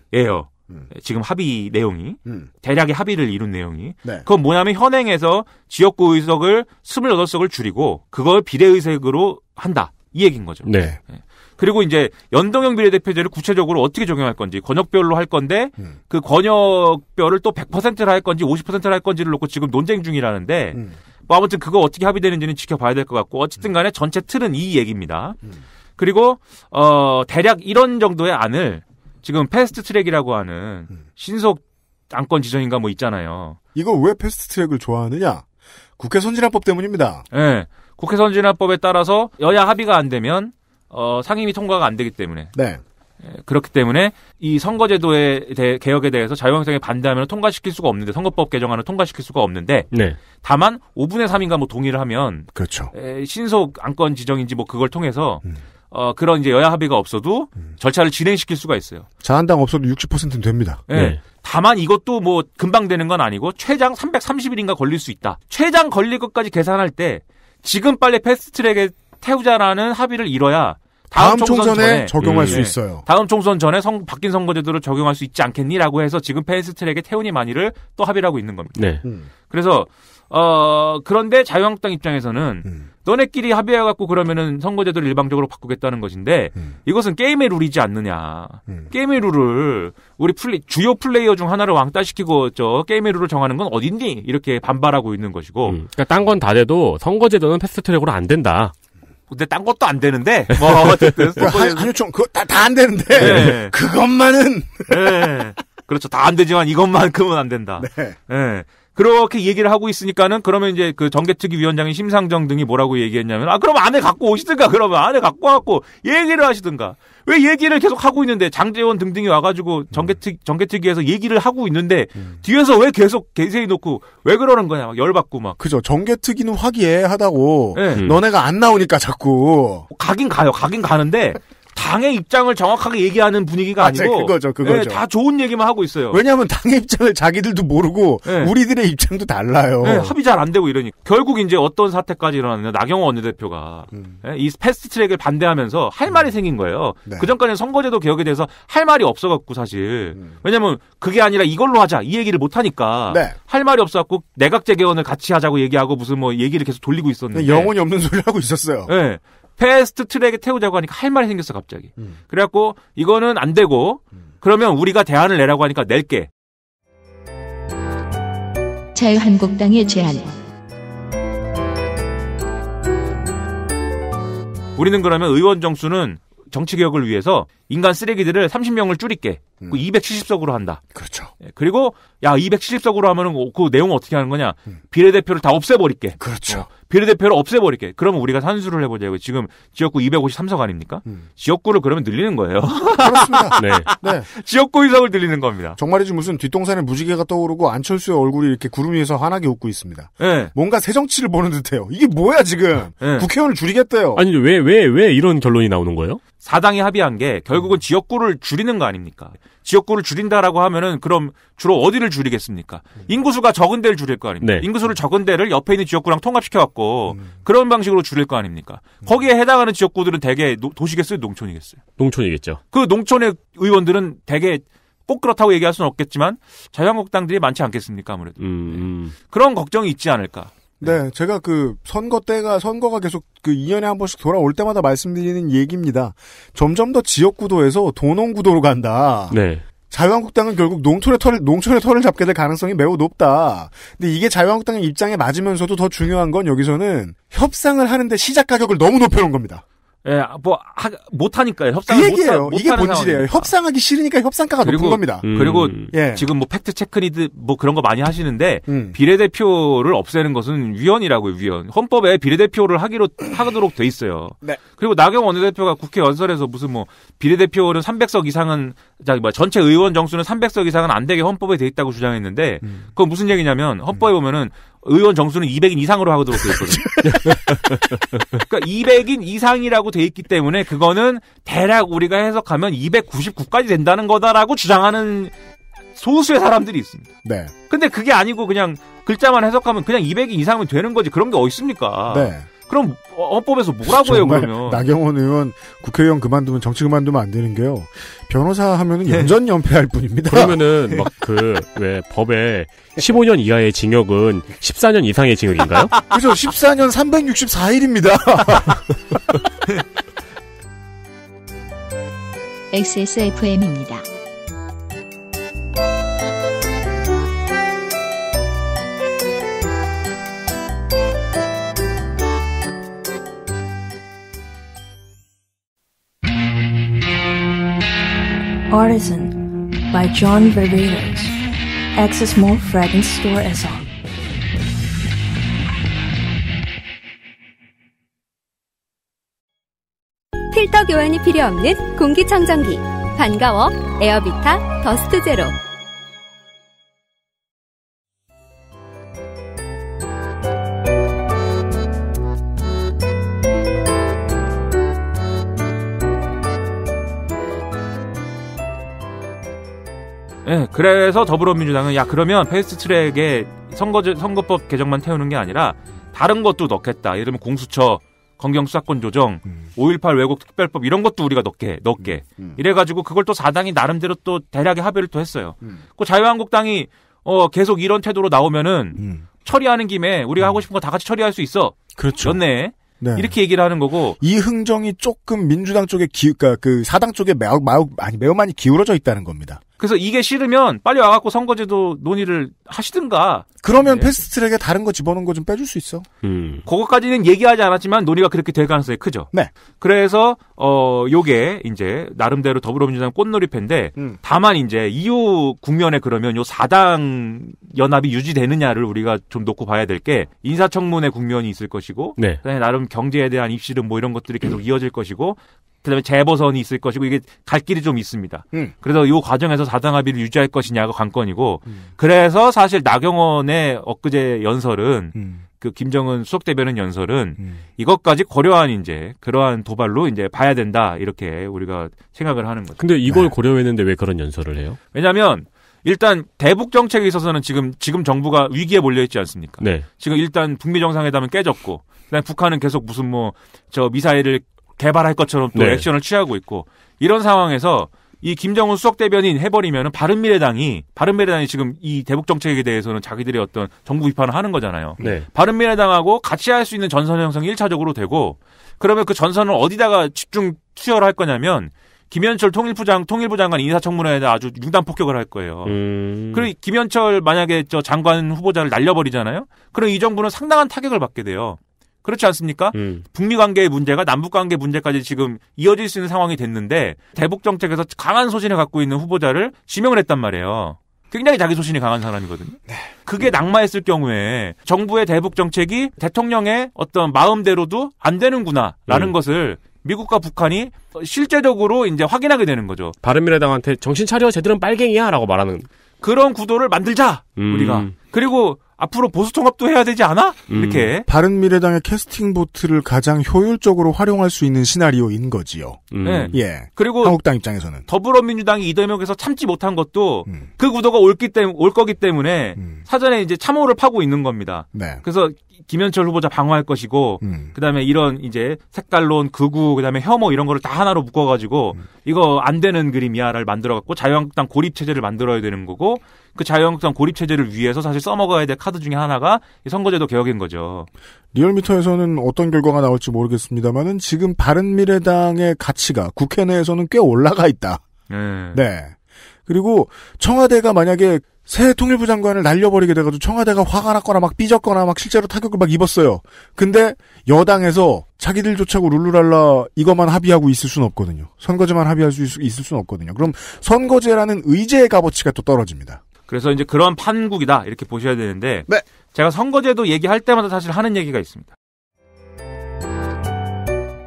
음. 지금 합의 내용이 음. 대략의 합의를 이룬 내용이 네. 그건 뭐냐면 현행에서 지역구 의석을 28석을 줄이고 그걸 비례의석으로 한다. 이 얘기인 거죠. 네. 네. 그리고 이제 연동형 비례대표제를 구체적으로 어떻게 적용할 건지 권역별로 할 건데 음. 그 권역별을 또1 0 0로할 건지 5 0로할 건지를 놓고 지금 논쟁 중이라는데 음. 뭐 아무튼 그거 어떻게 합의되는지는 지켜봐야 될 것 같고 어쨌든 음. 간에 전체 틀은 이 얘기입니다. 음. 그리고 어 대략 이런 정도의 안을 지금 패스트 트랙이라고 하는 음. 신속 안건 지정인가 뭐 있잖아요.
이거 왜 패스트 트랙을 좋아하느냐? 국회 선진화법 때문입니다.
예. 네. 국회 선진화법에 따라서 여야 합의가 안 되면 어, 상임위 통과가 안 되기 때문에. 네. 예, 그렇기 때문에 이 선거제도의 대, 개혁에 대해서 자유한국당이 반대하면 통과시킬 수가 없는데 선거법 개정안을 통과시킬 수가 없는데 네. 다만 5분의 3인가 뭐 동의를 하면 그렇죠. 에, 예, 신속 안건 지정인지 뭐 그걸 통해서 음. 어, 그런 이제 여야 합의가 없어도 음. 절차를 진행시킬 수가 있어요.
자한당 없어도 60%는 됩니다.
네. 네. 다만 이것도 뭐 금방 되는 건 아니고 최장 330일인가 걸릴 수 있다. 최장 걸릴 것까지 계산할 때 지금 빨리 패스트트랙에 태우자라는 합의를 이뤄야 다음, 다음 총선 에 적용할 예. 수 예. 있어요. 다음 총선 전에 성, 바뀐 선거제도를 적용할 수 있지 않겠니라고 해서 지금 페스트랙의 태훈이 만일을 또합의 하고 있는 겁니다. 네. 음. 그래서 어 그런데 자유한국당 입장에서는 음. 너네끼리 합의해 갖고 그러면은 선거제도를 일방적으로 바꾸겠다는 것인데 음. 이것은 게임의 룰이지 않느냐. 음. 게임의 룰을 우리 플레 주요 플레이어 중 하나를 왕따시키고 저 게임의 룰을 정하는 건어딘지 이렇게 반발하고 있는 것이고. 음. 그러니까 딴 건 다 돼도 선거제도는 패스트트랙으로 안 된다. 근데 딴 것도 안 되는데
뭐 어쨌든 그 한,
유총그다안 되는데 네. 그것만은 네. 그렇죠 다 안 되지만 이것만큼은 안 된다. 네. 네. 그렇게 얘기를 하고 있으니까는 그러면 이제 그 정계특위 위원장인 심상정 등이 뭐라고 얘기했냐면 아 그럼 안에 갖고 오시든가 그러면 안에 갖고 왔고 얘기를 하시든가 왜 얘기를 계속 하고 있는데 장재원 등등이 와가지고 음. 정계특 정계특위에서 얘기를 하고 있는데 음. 뒤에서 왜 계속 개세히 놓고 왜 그러는 거냐 막 열받고 막
그죠 정계특위는 화기애애하다고 네. 음. 너네가 안 나오니까 자꾸 가긴 가요
가긴 가는데 당의 입장을 정확하게 얘기하는 분위기가 아, 네, 니고 그거죠, 그거죠. 네, 다 좋은 얘기만 하고 있어요. 왜냐하면
당의 입장을 자기들도 모르고 네. 우리들의 입장도 달라요. 네, 합의
잘 안 되고 이러니까 결국 이제 어떤 사태까지 일어났냐 나경원 원내대표가 음. 네, 이 패스트트랙을 반대하면서 할 말이 음. 생긴 거예요. 네. 그 전까지는 선거제도 개혁에 대해서 할 말이 없어갖고 사실 음. 왜냐하면 그게 아니라 이걸로 하자 이 얘기를 못 하니까 할 말이 없어갖고 내각 재개원을 같이 하자고 얘기하고 무슨 뭐 얘기를 계속 돌리고 있었는데 영혼이
없는 소리 하고 있었어요.
네. 패스트 트랙에 태우자고 하니까 할 말이 생겼어 갑자기. 음. 그래갖고 이거는 안 되고 음. 그러면 우리가 대안을 내라고 하니까 낼게.
자유한국당의 제안.
우리는 그러면 의원 정수는 정치 개혁을 위해서 인간 쓰레기들을 30명을 줄일게. 음. 270석으로 그 한다. 그렇죠. 예, 그리고 야 270석으로 하면은 그 내용 어떻게 하는 거냐? 음. 비례대표를 다 없애버릴게. 그렇죠. 어, 비례대표를 없애버릴게. 그러면 우리가 산수를 해보자. 이거 지금 지역구 253석 아닙니까? 음. 지역구를 그러면 늘리는 거예요.
그렇습니다. 네.
네. 지역구 의석을 늘리는
겁니다.
정말이지 무슨 뒷동산에 무지개가 떠오르고 안철수의 얼굴이 이렇게 구름 위에서 환하게 웃고 있습니다. 네. 뭔가 새 정치를 보는 듯해요. 이게 뭐야 지금?
네. 국회의원을 줄이겠대요. 아니 왜 왜, 왜 이런 결론이 나오는 거예요? 사당이 합의한 게 결국은 음. 지역구를 줄이는 거 아닙니까? 지역구를 줄인다라고 하면은 그럼 주로 어디를 줄이겠습니까? 음. 인구수가 적은 데를 줄일 거 아닙니까? 네. 인구수를 적은 데를 옆에 있는 지역구랑 통합시켜 갖고 음. 그런 방식으로 줄일 거 아닙니까? 음. 거기에 해당하는 지역구들은 대개 노, 도시겠어요, 농촌이겠어요? 농촌이겠죠. 그 농촌의 의원들은 대개 꼭 그렇다고 얘기할 수는 없겠지만 자유한국당들이 많지 않겠습니까? 아무래도 음. 네. 그런 걱정이 있지 않을까.
네, 제가 그 선거 때가 선거가 계속 그 2년에 한 번씩 돌아올 때마다 말씀드리는 얘기입니다. 점점 더 지역 구도에서 도농 구도로 간다. 네. 자유한국당은 결국 농촌의 털을 농촌의 털을 잡게 될 가능성이 매우 높다. 근데 이게 자유한국당의 입장에 맞으면서도 더 중요한 건 여기서는 협상을 하는데 시작 가격을 너무 높여 놓은 겁니다.
예, 뭐, 하, 못하니까요. 협상을 그 얘기예요. 못, 이게 본질이요
협상하기 싫으니까 협상가가 그리고, 높은 겁니다. 음.
그리고 음. 예. 지금 뭐 팩트 체크니드 뭐 그런 거 많이 하시는데 음. 비례대표를 없애는 것은 위헌이라고요, 위헌. 헌법에 비례대표를 하기로 하도록 돼 있어요. 네. 그리고 나경원 원내대표가 국회 연설에서 무슨 뭐 비례대표는 300석 이상은 자, 뭐 전체 의원 정수는 300석 이상은 안 되게 헌법에 돼 있다고 주장했는데 음. 그건 무슨 얘기냐면 헌법에 보면은 의원 정수는 200인 이상으로 하도록 돼 있거든요. 그러니까 200인 이상이라고 돼 있기 때문에 그거는 대략 우리가 해석하면 299까지 된다는 거다라고 주장하는 소수의 사람들이 있습니다. 네. 근데 그게 아니고 그냥 글자만 해석하면 그냥 200인 이상이면 되는 거지 그런 게어딨습니까 네. 그럼 헌법에서 뭐라고 해요 그러면?
나경원 의원 국회의원 그만두면 정치 그만두면 안 되는 게요. 변호사 하면은 네. 연전 연패할 뿐입니다.
그러면은 막 그 왜 법에 15년 이하의 징역은 14년 이상의 징역인가요?
그죠 14년 364일입니다.
XSFM입니다. Artisan by John Riveros. Access more fragrance store as on. 필터 교환이 필요 없는 공기청정기. 반가워. 에어비타 더스트 제로.
예, 그래서 더불어민주당은 야 그러면 패스트트랙에 선거 선거법 개정만 태우는 게 아니라 다른 것도 넣겠다. 예를 들면 공수처 검경 수사권 조정, 음. 5.18 왜곡 특별법 이런 것도 우리가 넣게 넣게 음. 음. 이래가지고 그걸 또 사당이 나름대로 또 대략의 합의를 또 했어요. 음. 그 자유한국당이 어 계속 이런 태도로 나오면은 음. 처리하는 김에 우리가 음. 하고 싶은 거 다 같이 처리할 수 있어. 그렇죠. 네 네. 이렇게 얘기를 하는 거고 이 흥정이 조금
민주당 쪽에 기, 그러니까 그 사당 쪽에 매우, 매우 아니 매우 많이 기울어져 있다는 겁니다.
그래서 이게 싫으면 빨리 와갖고 선거제도 논의를 하시든가. 그러면 네.
패스트트랙에 다른 거 집어넣은 거 좀 빼줄 수 있어. 음.
그거까지는 얘기하지 않았지만 논의가 그렇게 될 가능성이 크죠. 네. 그래서 어 요게 이제 나름대로 더불어민주당 꽃놀이패인데 음. 다만 이제 이후 국면에 그러면 요 4당 연합이 유지되느냐를 우리가 좀 놓고 봐야 될 게 인사청문회 국면이 있을 것이고 네. 그다음에 나름 경제에 대한 입시름 뭐 이런 것들이 계속 음. 이어질 것이고 그다음에 재보선이 있을 것이고 이게 갈 길이 좀 있습니다. 음. 그래서 이 과정에서 사당 합의를 유지할 것이냐가 관건이고 음. 그래서 사실 나경원의 엊그제 연설은 음. 그 김정은 수석 대변인 연설은 음. 이것까지 고려한 이제 그러한 도발로 이제 봐야 된다 이렇게 우리가 생각을 하는 거죠. 근데 이걸 네. 고려했는데 왜 그런 연설을 해요? 왜냐하면 일단 대북 정책에 있어서는 지금 지금 정부가 위기에 몰려 있지 않습니까? 네. 지금 일단 북미 정상회담은 깨졌고 그다음에 북한은 계속 무슨 뭐 저 미사일을 개발할 것처럼 또 네. 액션을 취하고 있고 이런 상황에서 이 김정은 수석 대변인 해버리면 은 바른미래당이 바른미래당이 지금 이 대북 정책에 대해서는 자기들이 어떤 정부 비판을 하는 거잖아요. 네. 바른미래당하고 같이 할 수 있는 전선 형성 1차적으로 되고 그러면 그 전선을 어디다가 집중 투여를 할 거냐면 김현철 통일부 장 통일부 장관 인사청문회에다 아주 융단 폭격을 할 거예요.
음...
그리고 김현철 만약에 저 장관 후보자를 날려버리잖아요. 그럼 이 정부는 상당한 타격을 받게 돼요. 그렇지 않습니까? 음. 북미 관계의 문제가 남북 관계 문제까지 지금 이어질 수 있는 상황이 됐는데 대북 정책에서 강한 소신을 갖고 있는 후보자를 지명을 했단 말이에요. 굉장히 자기 소신이 강한 사람이거든요. 네. 그게 낙마했을 경우에 정부의 대북 정책이 대통령의 어떤 마음대로도 안 되는구나라는 음. 것을 미국과 북한이 실제적으로 이제 확인하게 되는 거죠. 바른미래당한테 정신
차려 제대로는 빨갱이야라고 말하는
그런 구도를 만들자 음. 우리가 그리고 앞으로 보수 통합도 해야 되지 않아? 음. 이렇게 음.
바른 미래당의 캐스팅 보트를 가장 효율적으로 활용할 수 있는 시나리오인 거지요. 음. 네.
예. 그리고
한국당 입장에서는
더불어민주당이 이대명에서 참지 못한 것도 음. 그 구도가 올기 때문에 올 거기 때문에 음. 사전에 이제 참호를 파고 있는 겁니다. 네. 그래서 김현철 후보자 방어할 것이고 음. 그다음에 이런 이제 색깔론 극우 그다음에 혐오 이런 거를 다 하나로 묶어가지고 이거 안 되는 그림이야를 만들어갖고 자유한국당 고립 체제를 만들어야 되는 거고 그 자유한국당 고립 체제를 위해서 사실 써먹어야 될 카드 중에 하나가 선거제도 개혁인 거죠.
리얼미터에서는 어떤 결과가 나올지 모르겠습니다만은 지금 바른미래당의 가치가 국회 내에서는 꽤 올라가 있다. 네. 네. 그리고 청와대가 만약에 새 통일부 장관을 날려버리게 돼가지고 청와대가 화가 났거나 막 삐졌거나 막 실제로 타격을 막 입었어요. 근데 여당에서 자기들 조차고 룰루랄라 이것만 합의하고 있을 수는 없거든요. 선거제만 합의할 수 있, 있을 수는 없거든요. 그럼 선거제라는 의제의 값어치가 또
떨어집니다. 그래서 이제 그런 판국이다 이렇게 보셔야 되는데 네. 제가 선거제도 얘기할 때마다 사실 하는 얘기가 있습니다.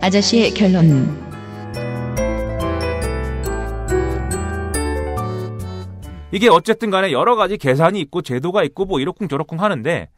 아저씨의 결론.
이게 어쨌든 간에 여러 가지 계산이 있고 제도가 있고 뭐 이렇쿵저렇쿵 하는데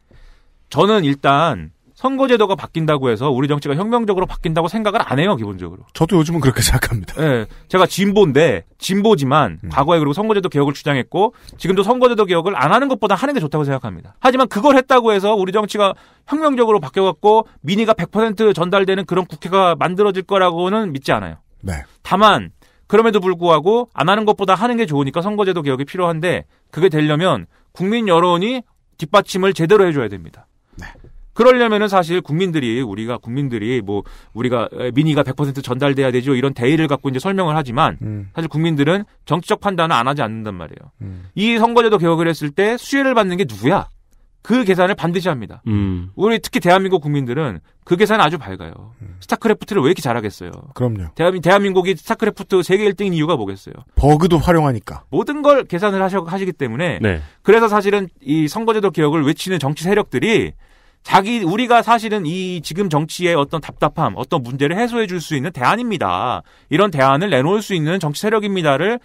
저는 일단 선거제도가 바뀐다고 해서 우리 정치가 혁명적으로 바뀐다고 생각을 안 해요 기본적으로.
저도 요즘은 그렇게 생각합니다.
예, 네, 제가 진보인데 진보지만 음. 과거에 그리고 선거제도 개혁을 주장했고 지금도 선거제도 개혁을 안 하는 것보다 하는 게 좋다고 생각합니다. 하지만 그걸 했다고 해서 우리 정치가 혁명적으로 바뀌어갖고 민의가 100% 전달되는 그런 국회가 만들어질 거라고는 믿지 않아요. 네. 다만 그럼에도 불구하고 안 하는 것보다 하는 게 좋으니까 선거제도 개혁이 필요한데 그게 되려면 국민 여론이 뒷받침을 제대로 해줘야 됩니다. 그러려면은 사실 국민들이 우리가 국민들이 뭐 우리가 민의가 100% 전달돼야 되죠. 이런 대의를 갖고 이제 설명을 하지만 음. 사실 국민들은 정치적 판단을 안 하지 않는단 말이에요. 음. 이 선거제도 개혁을 했을 때 수혜를 받는 게 누구야? 그 계산을 반드시 합니다. 음. 우리 특히 대한민국 국민들은 그 계산이 아주 밝아요. 음. 스타크래프트를 왜 이렇게 잘하겠어요? 그럼요. 대한민, 대한민국이 스타크래프트 세계 1등인 이유가 뭐겠어요?
버그도 활용하니까.
모든 걸 계산을 하셔, 하시기 때문에. 네. 그래서 사실은 이 선거제도 개혁을 외치는 정치 세력들이 자기 우리가 사실은 이 지금 정치의 어떤 답답함, 어떤 문제를 해소해 줄 수 있는 대안입니다. 이런 대안을 내놓을 수 있는 정치 세력입니다를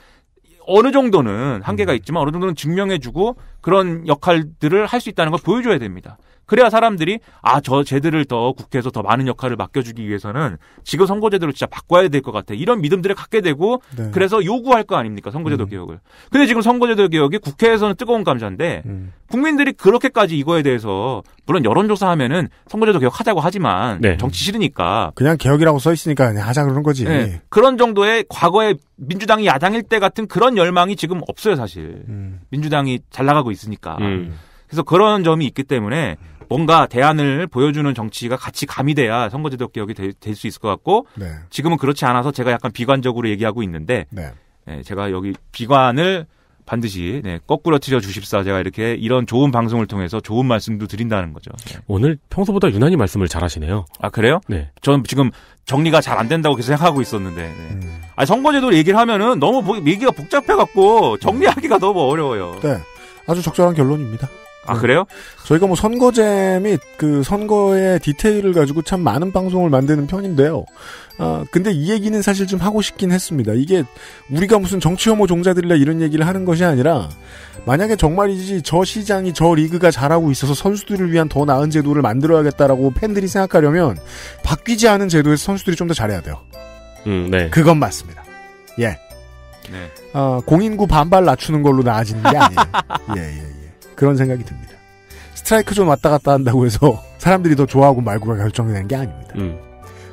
어느 정도는 한계가 음. 있지만 어느 정도는 증명해주고 그런 역할들을 할 수 있다는 걸 보여줘야 됩니다. 그래야 사람들이 아저 쟤들을 더 국회에서 더 많은 역할을 맡겨주기 위해서는 지금 선거제도를 진짜 바꿔야 될 것 같아 이런 믿음들을 갖게 되고 네. 그래서 요구할 거 아닙니까 선거제도 음. 개혁을 근데 지금 선거제도 개혁이 국회에서는 뜨거운 감자인데 음. 국민들이 그렇게까지 이거에 대해서 물론 여론조사 하면은 선거제도 개혁 하자고 하지만 네. 정치 싫으니까
그냥 개혁이라고 써 있으니까 그냥 하자 그런 거지 네.
그런 정도의 과거에 민주당이 야당일 때 같은 그런 열망이 지금 없어요 사실 음. 민주당이 잘 나가고 있으니까 음. 그래서 그런 점이 있기 때문에 음. 뭔가 대안을 보여주는 정치가 같이 가미돼야 선거제도 개혁이 될 수 있을 것 같고 네. 지금은 그렇지 않아서 제가 약간 비관적으로 얘기하고 있는데 네. 네, 제가 여기 비관을 반드시 네, 거꾸러뜨려 주십사 제가 이렇게 이런 좋은 방송을 통해서 좋은 말씀도 드린다는 거죠. 네. 오늘 평소보다 유난히 말씀을 잘하시네요. 아 그래요? 네. 저는 지금 정리가 잘 안 된다고 계속 생각하고 있었는데. 네. 음. 아 선거제도를 얘기를 하면은 너무 얘기가 복잡해 갖고 정리하기가 너무 어려워요. 네,
아주 적절한 결론입니다. 아 그래요? 저희가 뭐 선거제 및 그 선거의 디테일을 가지고 참 많은 방송을 만드는 편인데요. 아 근데 이 얘기는 사실 좀 하고 싶긴 했습니다. 이게 우리가 무슨 정치 혐오 종자들이라 이런 얘기를 하는 것이 아니라 만약에 정말이지 저 시장이 저 리그가 잘하고 있어서 선수들을 위한 더 나은 제도를 만들어야겠다라고 팬들이 생각하려면 바뀌지 않은 제도에서 선수들이 좀 더 잘해야 돼요. 음, 네. 그건 맞습니다. 예. 네. 어, 공인구 반발 낮추는 걸로 나아지는 게 아니에요. 예, 예. 예. 그런 생각이 듭니다. 스트라이크 좀 왔다 갔다 한다고 해서 사람들이 더 좋아하고 말고가 결정되는 게 아닙니다. 음.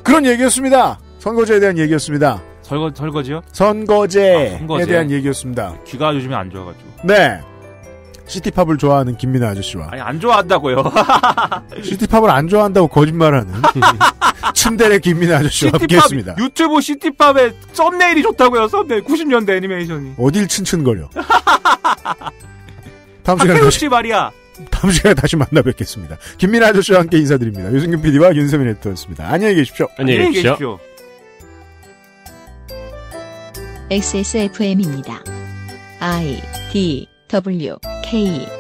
그런 얘기였습니다. 선거제에 대한 얘기였습니다.
설거, 설거지요?
선거제에 아, 선거제. 대한 얘기였습니다.
귀가 요즘에 안 좋아가지고.
네. 시티팝을 좋아하는 김민아 아저씨와.
아니, 안 좋아한다고요. 시티팝을
안 좋아한다고 거짓말하는 침대의 김민아 아저씨와 함께했습니다.
유튜브 시티팝의 썸네일이 좋다고요, 썸네일. 90년대 애니메이션이.
어딜 츤츤거려.
다음 시간에 다시, 말이야.
다음 시간에 다시 만나 뵙겠습니다.
김민아 아저씨와
함께 인사드립니다. 유승균 PD와 윤세민 에디터였습니다. 안녕히 계십시오. 안녕히 계십시오.
XSFM입니다. I D W K